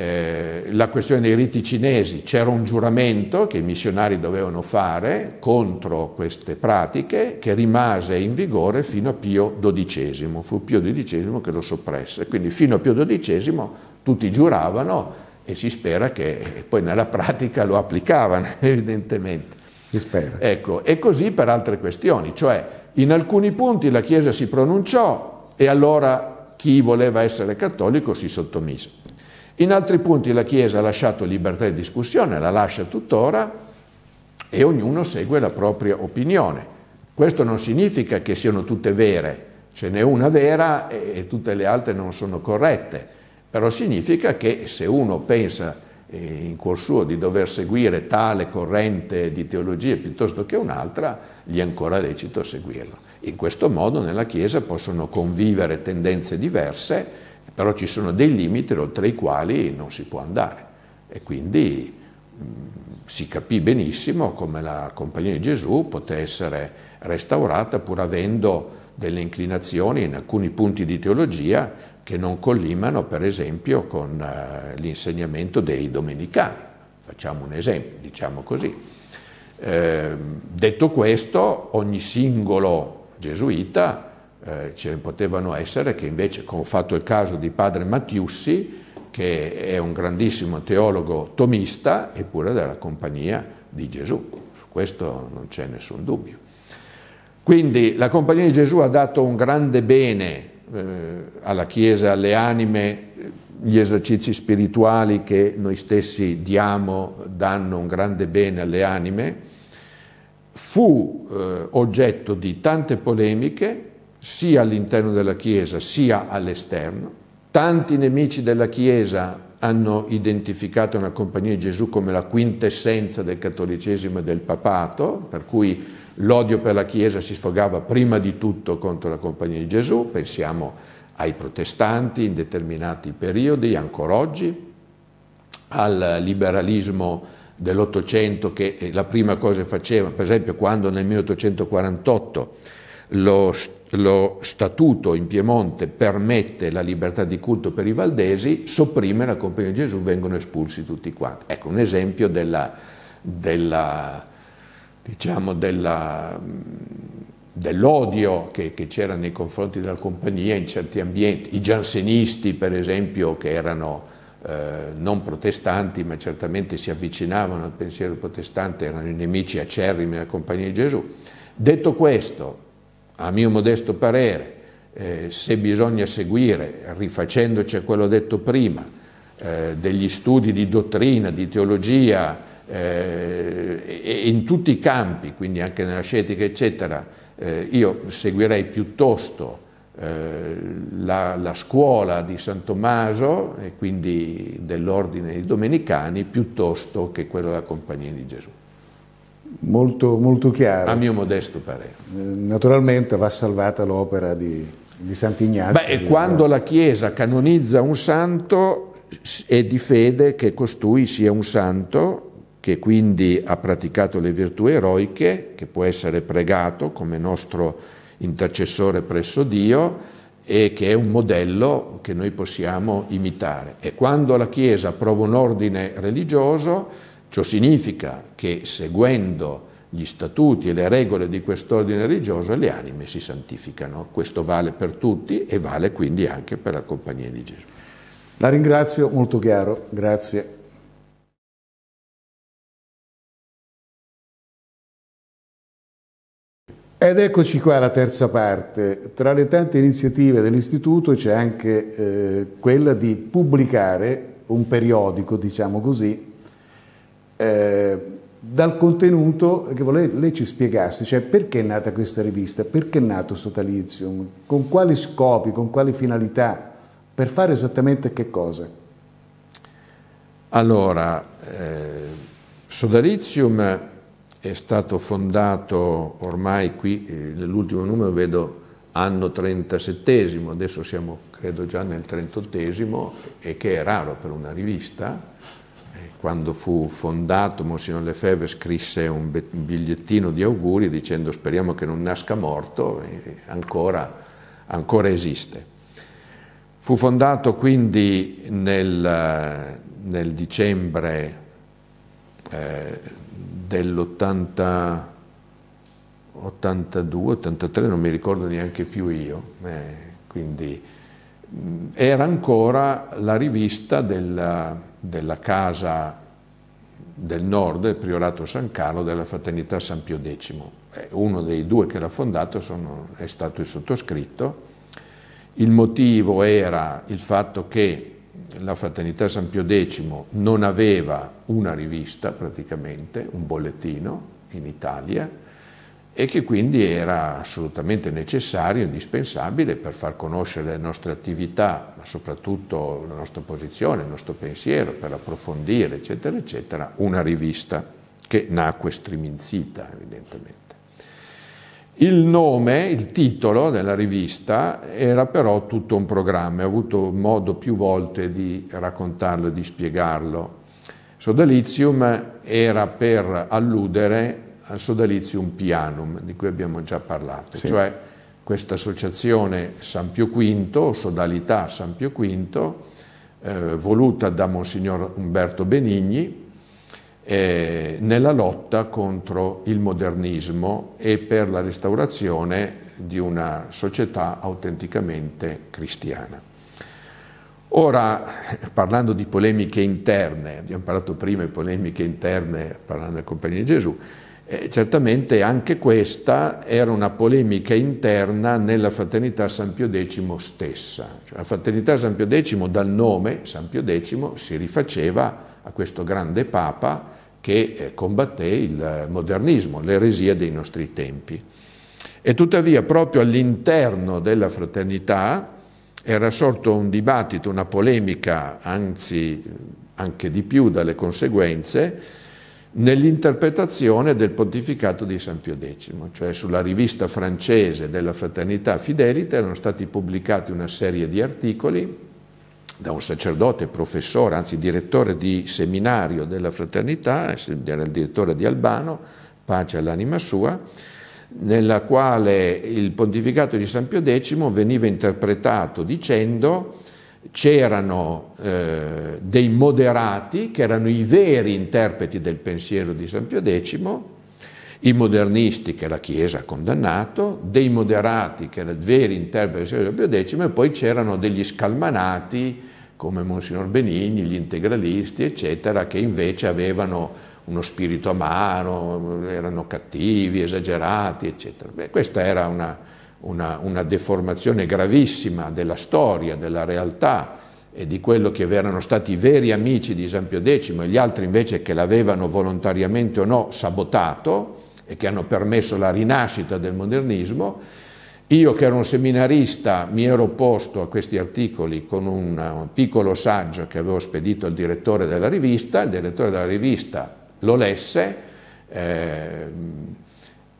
eh, la questione dei riti cinesi, c'era un giuramento che i missionari dovevano fare contro queste pratiche che rimase in vigore fino a Pio XII, fu Pio XII che lo soppresse, quindi fino a Pio XII tutti giuravano e si spera che poi nella pratica lo applicavano evidentemente. Si spera. Ecco, e così per altre questioni, cioè in alcuni punti la Chiesa si pronunciò e allora chi voleva essere cattolico si sottomise. In altri punti la Chiesa ha lasciato libertà di discussione, la lascia tuttora e ognuno segue la propria opinione. Questo non significa che siano tutte vere, ce n'è una vera e tutte le altre non sono corrette, però significa che se uno pensa eh, in cuor suo di dover seguire tale corrente di teologia piuttosto che un'altra, gli è ancora lecito seguirla. In questo modo nella Chiesa possono convivere tendenze diverse, però ci sono dei limiti oltre i quali non si può andare. E quindi mh, mm, si capì benissimo come la Compagnia di Gesù potesse essere restaurata pur avendo delle inclinazioni in alcuni punti di teologia che non collimano per esempio con eh, l'insegnamento dei domenicani. Facciamo un esempio, diciamo così. Eh, detto questo, ogni singolo gesuita, eh, ce ne potevano essere che invece, come ho fatto il caso di padre Mattiussi, che è un grandissimo teologo tomista, eppure della compagnia di Gesù. Su questo non c'è nessun dubbio. Quindi la compagnia di Gesù ha dato un grande bene eh, alla Chiesa, alle anime, gli esercizi spirituali che noi stessi diamo danno un grande bene alle anime fu eh, oggetto di tante polemiche sia all'interno della Chiesa sia all'esterno. Tanti nemici della Chiesa hanno identificato la Compagnia di Gesù come la quintessenza del cattolicesimo e del papato, per cui l'odio per la Chiesa si sfogava prima di tutto contro la Compagnia di Gesù, pensiamo ai protestanti in determinati periodi, ancora oggi, al liberalismo dell'Ottocento che eh, la prima cosa che faceva, per esempio quando nel 1848 lo, lo, statuto in Piemonte permette la libertà di culto per i valdesi, sopprime la Compagnia di Gesù, vengono espulsi tutti quanti. Ecco un esempio della, della, diciamo della, dell'odio che, che c'era nei confronti della compagnia in certi ambienti, i giansenisti per esempio che erano eh, non protestanti, ma certamente si avvicinavano al pensiero protestante, erano i nemici acerrimi della Compagnia di Gesù. Detto questo, a mio modesto parere, eh, se bisogna seguire, rifacendoci a quello detto prima, eh, degli studi di dottrina, di teologia, eh, e in tutti i campi, quindi anche nella scetica, eccetera, eh, io seguirei piuttosto eh, la, la, scuola di San Tommaso e quindi dell'ordine dei Domenicani piuttosto che quello della Compagnia di Gesù. Molto, molto chiaro. A mio modesto parere. Eh, naturalmente va salvata l'opera di, di Sant'Ignazio. Beh, quando la Chiesa canonizza un santo è di fede che costui sia un santo che quindi ha praticato le virtù eroiche, che può essere pregato come nostro intercessore presso Dio e che è un modello che noi possiamo imitare. E quando la Chiesa prova un ordine religioso, ciò significa che seguendo gli statuti e le regole di quest'ordine religioso le anime si santificano. Questo vale per tutti e vale quindi anche per la compagnia di Gesù. La ringrazio, molto chiaro, grazie. Ed eccoci qua alla terza parte. Tra le tante iniziative dell'Istituto c'è anche eh, quella di pubblicare un periodico, diciamo così, eh, dal contenuto che volevo, lei ci spiegasse, cioè perché è nata questa rivista, perché è nato Sotalizium, con quali scopi, con quali finalità, per fare esattamente che cosa? Allora, eh, Sodalizium è stato fondato ormai qui, eh, nell'ultimo numero vedo anno 37, adesso siamo credo già nel 38 e che è raro per una rivista. Eh, quando fu fondato Monsignor Lefebvre scrisse un bigliettino di auguri dicendo speriamo che non nasca morto, ancora, ancora esiste. Fu fondato quindi nel, nel dicembre eh, dell'82-83, non mi ricordo neanche più io, eh, quindi mm, era ancora la rivista della, della casa del nord, il Priorato San Carlo, della Fraternità San Pio X. Eh, uno dei due che l'ha fondato sono, è stato il sottoscritto. Il motivo era il fatto che la Fraternità San Pio X non aveva una rivista praticamente, un bollettino in Italia e che quindi era assolutamente necessario, indispensabile per far conoscere le nostre attività, ma soprattutto la nostra posizione, il nostro pensiero, per approfondire, eccetera, eccetera, una rivista che nacque striminzita, evidentemente. Il nome, il titolo della rivista era però tutto un programma, ho avuto modo più volte di raccontarlo e di spiegarlo. Sodalizium era per alludere al Sodalizium Pianum, di cui abbiamo già parlato, sì. cioè questa associazione San Pio V, Sodalità San Pio V, eh, voluta da Monsignor Umberto Benigni, eh, nella lotta contro il modernismo e per la restaurazione di una società autenticamente cristiana. Ora, parlando di polemiche interne, abbiamo parlato prima di polemiche interne parlando della Compagnia di Gesù, eh, certamente anche questa era una polemica interna nella Fraternità San Pio X stessa. Cioè, la Fraternità San Pio X dal nome San Pio X si rifaceva a questo grande Papa che eh, combatté il modernismo, l'eresia dei nostri tempi. E tuttavia proprio all'interno della fraternità era sorto un dibattito, una polemica, anzi anche di più dalle conseguenze, nell'interpretazione del pontificato di San Pio X, cioè sulla rivista francese della fraternità Fidelite erano stati pubblicati una serie di articoli da un sacerdote, professore, anzi direttore di seminario della fraternità, era il direttore di Albano, pace all'anima sua, nella quale il pontificato di San Pio X veniva interpretato dicendo c'erano eh, dei moderati che erano i veri interpreti del pensiero di San Pio X, i modernisti che la Chiesa ha condannato, dei moderati che erano i veri interpreti del pensiero di San Pio X e poi c'erano degli scalmanati come Monsignor Benigni, gli integralisti, eccetera, che invece avevano uno spirito amaro, erano cattivi, esagerati, eccetera. Beh, questa era una, una, una deformazione gravissima della storia, della realtà e di quello che erano stati i veri amici di San Pio X e gli altri invece che l'avevano volontariamente o no sabotato e che hanno permesso la rinascita del modernismo io che ero un seminarista mi ero opposto a questi articoli con un piccolo saggio che avevo spedito al direttore della rivista, il direttore della rivista lo lesse eh,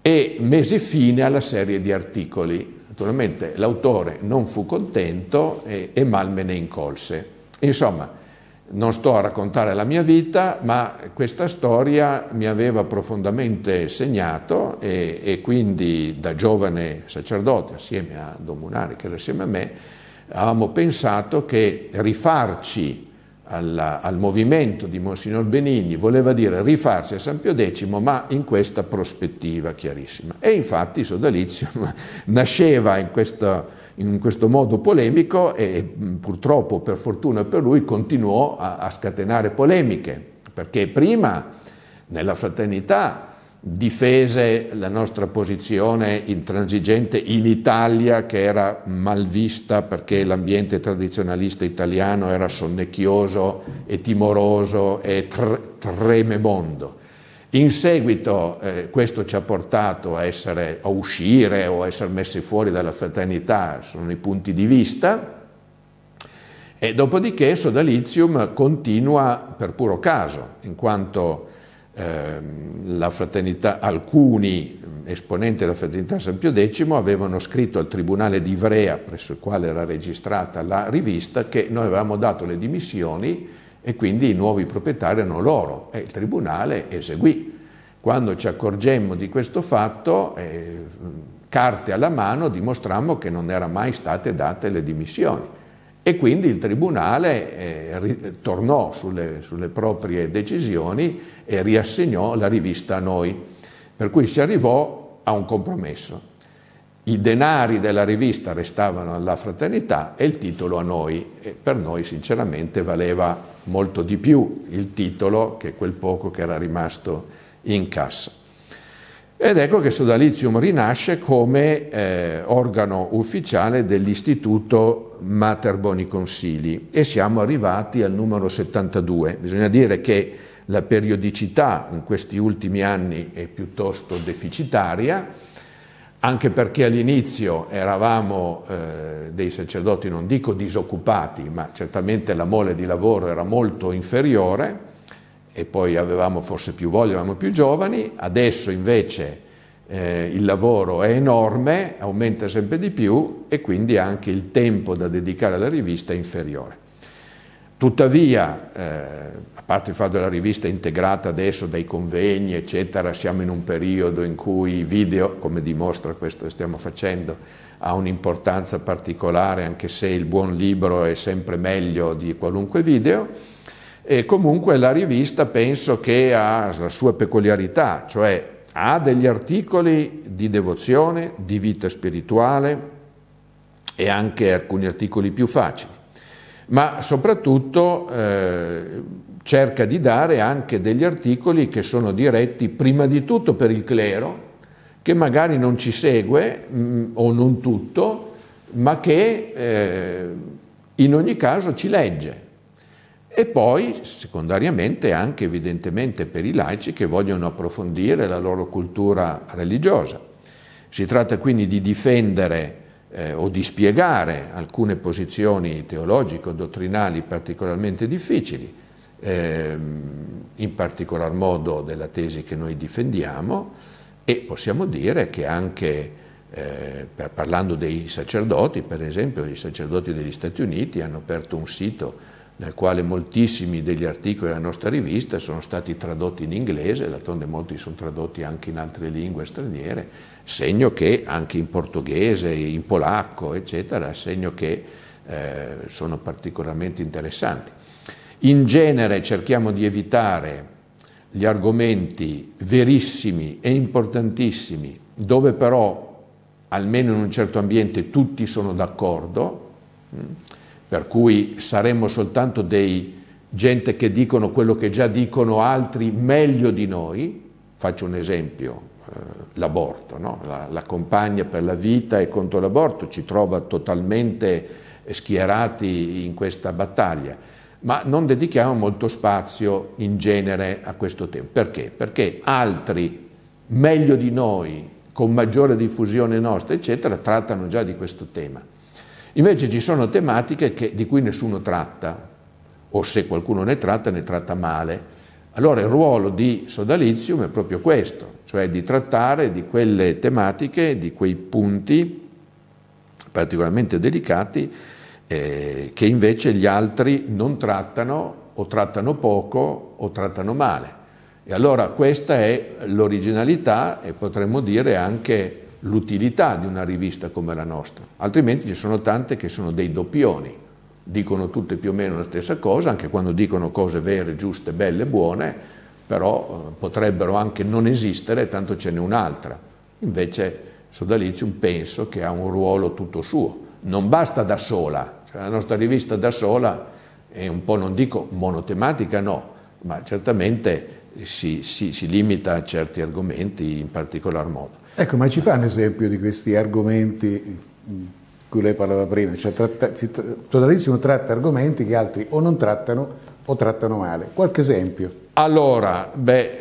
e mise fine alla serie di articoli. Naturalmente l'autore non fu contento e, e mal me ne incolse. Insomma, non sto a raccontare la mia vita, ma questa storia mi aveva profondamente segnato e, e quindi da giovane sacerdote, assieme a Domunari, che era assieme a me, avevamo pensato che rifarci alla, al movimento di Monsignor Benigni voleva dire rifarsi a San Pio X, ma in questa prospettiva chiarissima. E infatti Sodalizio nasceva in questo in questo modo polemico e mm, purtroppo per fortuna per lui continuò a, a scatenare polemiche, perché prima nella fraternità difese la nostra posizione intransigente in Italia che era mal vista perché l'ambiente tradizionalista italiano era sonnecchioso e timoroso e tre- trememondo. In seguito eh, questo ci ha portato a, essere, a uscire o a essere messi fuori dalla fraternità, sono i punti di vista, e dopodiché Sodalizium continua per puro caso, in quanto eh, alcuni mm, esponenti della fraternità San Pio X avevano scritto al tribunale di Ivrea, presso il quale era registrata la rivista, che noi avevamo dato le dimissioni e quindi i nuovi proprietari erano loro e il tribunale eseguì. Quando ci accorgemmo di questo fatto, eh, carte alla mano, dimostrammo che non erano mai state date le dimissioni e quindi il tribunale eh, tornò sulle, sulle proprie decisioni e riassegnò la rivista a noi. Per cui si arrivò a un compromesso i denari della rivista restavano alla fraternità e il titolo a noi. E per noi sinceramente valeva molto di più il titolo che quel poco che era rimasto in cassa. Ed ecco che Sodalizium rinasce come eh, organo ufficiale dell'istituto Mater Boni Consili e siamo arrivati al numero 72. Bisogna dire che la periodicità in questi ultimi anni è piuttosto deficitaria, anche perché all'inizio eravamo eh, dei sacerdoti, non dico disoccupati, ma certamente la mole di lavoro era molto inferiore e poi avevamo forse più voglia, eravamo più giovani, adesso invece eh, il lavoro è enorme, aumenta sempre di più e quindi anche il tempo da dedicare alla rivista è inferiore. Tuttavia, eh, a parte il fatto della rivista integrata adesso dai convegni, eccetera, siamo in un periodo in cui i video, come dimostra questo che stiamo facendo, ha un'importanza particolare, anche se il buon libro è sempre meglio di qualunque video. E comunque la rivista penso che ha la sua peculiarità, cioè ha degli articoli di devozione, di vita spirituale e anche alcuni articoli più facili ma soprattutto eh, cerca di dare anche degli articoli che sono diretti prima di tutto per il clero, che magari non ci segue mh, mm, o non tutto, ma che eh, in ogni caso ci legge. E poi, secondariamente, anche evidentemente per i laici che vogliono approfondire la loro cultura religiosa. Si tratta quindi di difendere eh, o di spiegare alcune posizioni teologico-dottrinali particolarmente difficili, ehm, in particolar modo della tesi che noi difendiamo e possiamo dire che anche eh, per, parlando dei sacerdoti, per esempio i sacerdoti degli Stati Uniti hanno aperto un sito nel quale moltissimi degli articoli della nostra rivista sono stati tradotti in inglese, d'altronde molti sono tradotti anche in altre lingue straniere segno che anche in portoghese, in polacco, eccetera, segno che eh, sono particolarmente interessanti. In genere cerchiamo di evitare gli argomenti verissimi e importantissimi, dove però, almeno in un certo ambiente, tutti sono d'accordo, mm, per cui saremmo soltanto dei gente che dicono quello che già dicono altri meglio di noi. Faccio un esempio, l'aborto, no? la, la, compagna per la vita e contro l'aborto ci trova totalmente schierati in questa battaglia, ma non dedichiamo molto spazio in genere a questo tema. Perché? Perché altri, meglio di noi, con maggiore diffusione nostra, eccetera, trattano già di questo tema. Invece ci sono tematiche che, di cui nessuno tratta, o se qualcuno ne tratta, ne tratta male allora il ruolo di sodalizium è proprio questo, cioè di trattare di quelle tematiche, di quei punti particolarmente delicati eh, che invece gli altri non trattano o trattano poco o trattano male. E allora questa è l'originalità e potremmo dire anche l'utilità di una rivista come la nostra, altrimenti ci sono tante che sono dei doppioni dicono tutte più o meno la stessa cosa, anche quando dicono cose vere, giuste, belle, buone, però eh, potrebbero anche non esistere, tanto ce n'è un'altra. Invece Sodalizium penso che ha un ruolo tutto suo, non basta da sola, cioè, la nostra rivista da sola è un po', non dico monotematica, no, ma certamente si, si, si limita a certi argomenti in particolar modo. Ecco, ma ci fa un esempio di questi argomenti mm, cui lei parlava prima, cioè totalissimo tratta argomenti che altri o non trattano o trattano male. Qualche esempio? Allora, beh,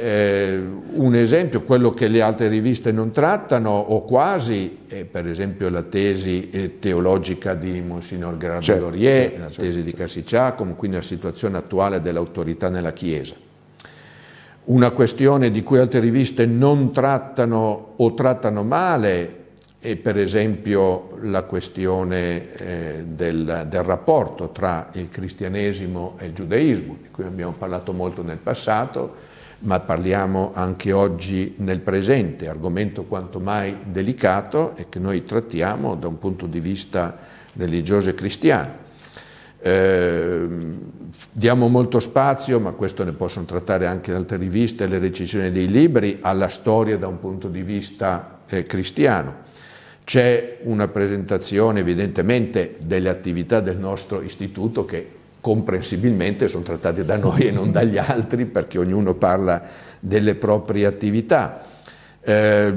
eh, un esempio, quello che le altre riviste non trattano o quasi, è per esempio la tesi eh, teologica di Monsignor Grandolorier, certo, certo, la certo, tesi certo, di certo. Cassi Giacomo, quindi la situazione attuale dell'autorità nella Chiesa. Una questione di cui altre riviste non trattano o trattano male, e per esempio la questione eh, del, del, rapporto tra il cristianesimo e il giudaismo, di cui abbiamo parlato molto nel passato, ma parliamo anche oggi nel presente, argomento quanto mai delicato e che noi trattiamo da un punto di vista religioso e cristiano. Eh, diamo molto spazio, ma questo ne possono trattare anche altre riviste, le recensioni dei libri, alla storia da un punto di vista eh, cristiano. C'è una presentazione evidentemente delle attività del nostro istituto che comprensibilmente sono trattate da noi e non dagli altri perché ognuno parla delle proprie attività. Eh,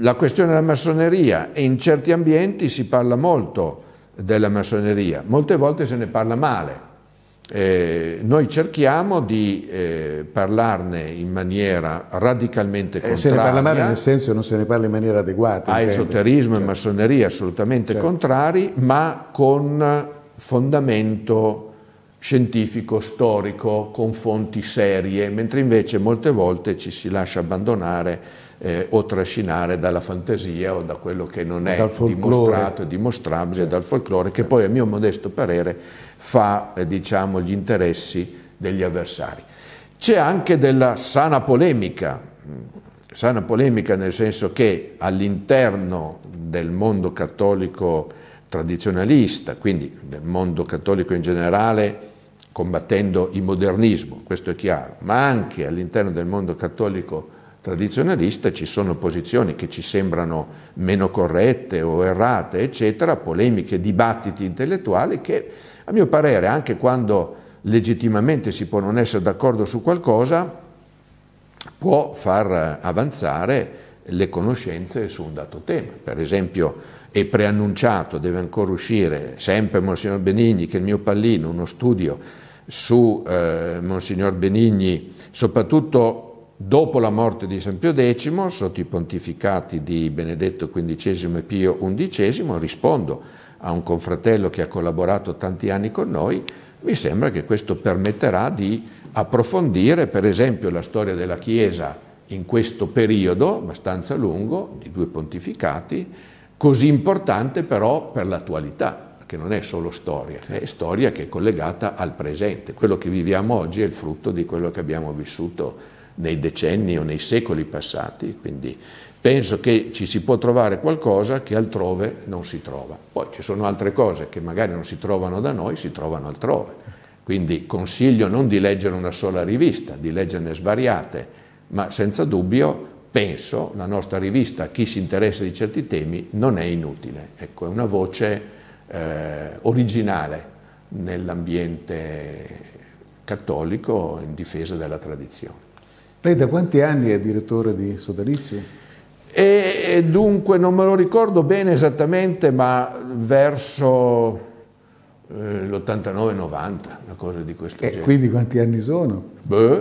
la questione della massoneria in certi ambienti si parla molto della massoneria, molte volte se ne parla male, eh, noi cerchiamo di eh, parlarne in maniera radicalmente contraria. Eh, se ne parla male nel senso che non se ne parla in maniera adeguata. A esoterismo certo. e massoneria assolutamente certo. contrari, ma con fondamento scientifico, storico, con fonti serie, mentre invece molte volte ci si lascia abbandonare eh, o trascinare dalla fantasia o da quello che non è dimostrato e dimostrabile dal folklore, che poi a mio modesto parere fa eh, diciamo, gli interessi degli avversari. C'è anche della sana polemica, mm, sana polemica nel senso che all'interno del mondo cattolico tradizionalista, quindi del mondo cattolico in generale, combattendo il modernismo, questo è chiaro, ma anche all'interno del mondo cattolico tradizionalista ci sono posizioni che ci sembrano meno corrette o errate, eccetera, polemiche, dibattiti intellettuali che a mio parere anche quando legittimamente si può non essere d'accordo su qualcosa può far avanzare le conoscenze su un dato tema. Per esempio è preannunciato, deve ancora uscire sempre Monsignor Benigni, che è il mio pallino, uno studio su eh, Monsignor Benigni, soprattutto Dopo la morte di San Pio X, sotto i pontificati di Benedetto XV e Pio XI, rispondo a un confratello che ha collaborato tanti anni con noi, mi sembra che questo permetterà di approfondire per esempio la storia della Chiesa in questo periodo abbastanza lungo, di due pontificati, così importante però per l'attualità, che non è solo storia, è storia che è collegata al presente. Quello che viviamo oggi è il frutto di quello che abbiamo vissuto nei decenni o nei secoli passati, quindi penso che ci si può trovare qualcosa che altrove non si trova. Poi ci sono altre cose che magari non si trovano da noi, si trovano altrove. Quindi consiglio non di leggere una sola rivista, di leggerne svariate, ma senza dubbio penso la nostra rivista, chi si interessa di certi temi, non è inutile. Ecco, è una voce eh, originale nell'ambiente cattolico in difesa della tradizione. Lei da quanti anni è direttore di Sodalizio? E dunque non me lo ricordo bene esattamente, ma verso eh, l'89-90, una cosa di questo e eh, genere. E quindi quanti anni sono? Beh,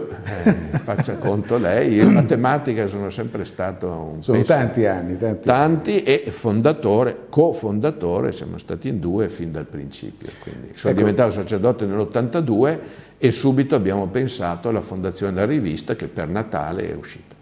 eh, faccia conto lei, in matematica sono sempre stato un Sono peso. tanti anni, tanti. Tanti e fondatore, cofondatore, siamo stati in due fin dal principio. Quindi. Sono ecco. diventato sacerdote nell'82 e subito abbiamo pensato alla fondazione della rivista che per Natale è uscita.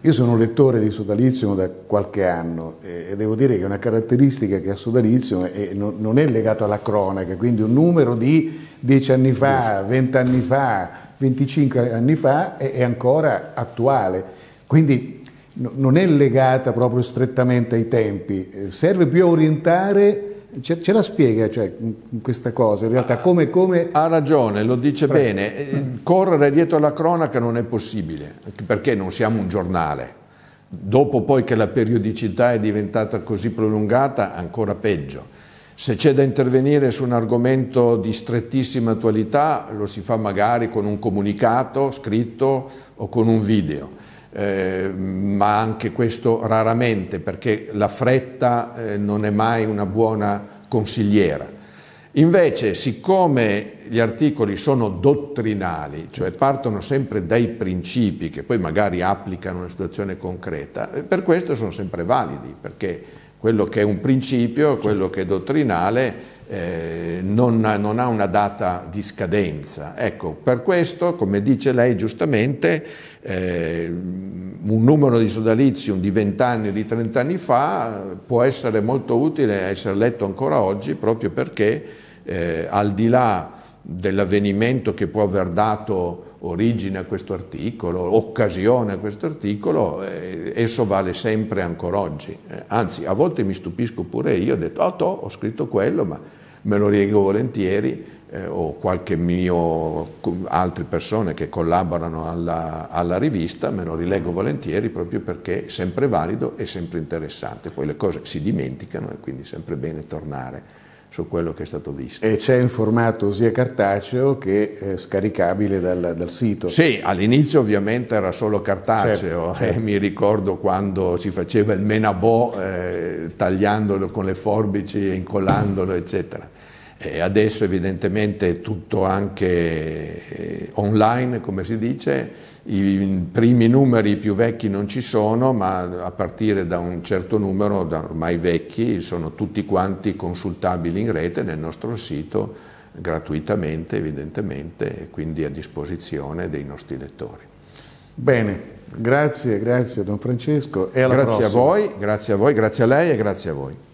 Io sono lettore di Sodalizio da qualche anno e devo dire che una caratteristica che ha Sodalizio non è legata alla cronaca, quindi un numero di dieci anni fa, vent'anni fa, 25 anni fa è ancora attuale, quindi non è legata proprio strettamente ai tempi, eh, serve più a orientare Ce, ce, la spiega cioè, questa cosa in realtà? Come, come... Ha ragione, lo dice Prego. bene. Eh, correre dietro la cronaca non è possibile, perché non siamo un giornale. Dopo poi che la periodicità è diventata così prolungata, ancora peggio. Se c'è da intervenire su un argomento di strettissima attualità, lo si fa magari con un comunicato scritto o con un video eh, ma anche questo raramente perché la fretta eh, non è mai una buona consigliera. Invece, siccome gli articoli sono dottrinali, cioè partono sempre dai principi che poi magari applicano una situazione concreta, eh, per questo sono sempre validi, perché quello che è un principio, quello che è dottrinale, eh, non, non, ha una data di scadenza. Ecco, per questo, come dice lei giustamente, eh, un numero di sodalizium di 20 anni, di 30 anni fa può essere molto utile essere letto ancora oggi proprio perché eh, al di là dell'avvenimento che può aver dato origine a questo articolo, occasione a questo articolo, eh, esso vale sempre ancora oggi. Eh, anzi, a volte mi stupisco pure io, ho detto, oh, toh, ho scritto quello, ma me lo riego volentieri eh, o qualche mio, altre persone che collaborano alla, alla, rivista, me lo rileggo volentieri proprio perché è sempre valido e sempre interessante. Poi le cose si dimenticano e quindi è sempre bene tornare su quello che è stato visto. E c'è in formato sia cartaceo che eh, scaricabile dal, dal, sito? Sì, all'inizio ovviamente era solo cartaceo certo, eh, certo. mi ricordo quando si faceva il menabò eh, tagliandolo con le forbici e incollandolo eccetera e eh, adesso evidentemente è tutto anche eh, online, come si dice, i primi numeri più vecchi non ci sono, ma a partire da un certo numero, ormai vecchi, sono tutti quanti consultabili in rete nel nostro sito gratuitamente, evidentemente, e quindi a disposizione dei nostri lettori. Bene, grazie, grazie Don Francesco e alla grazie prossima. A voi, grazie a voi, grazie a lei e grazie a voi.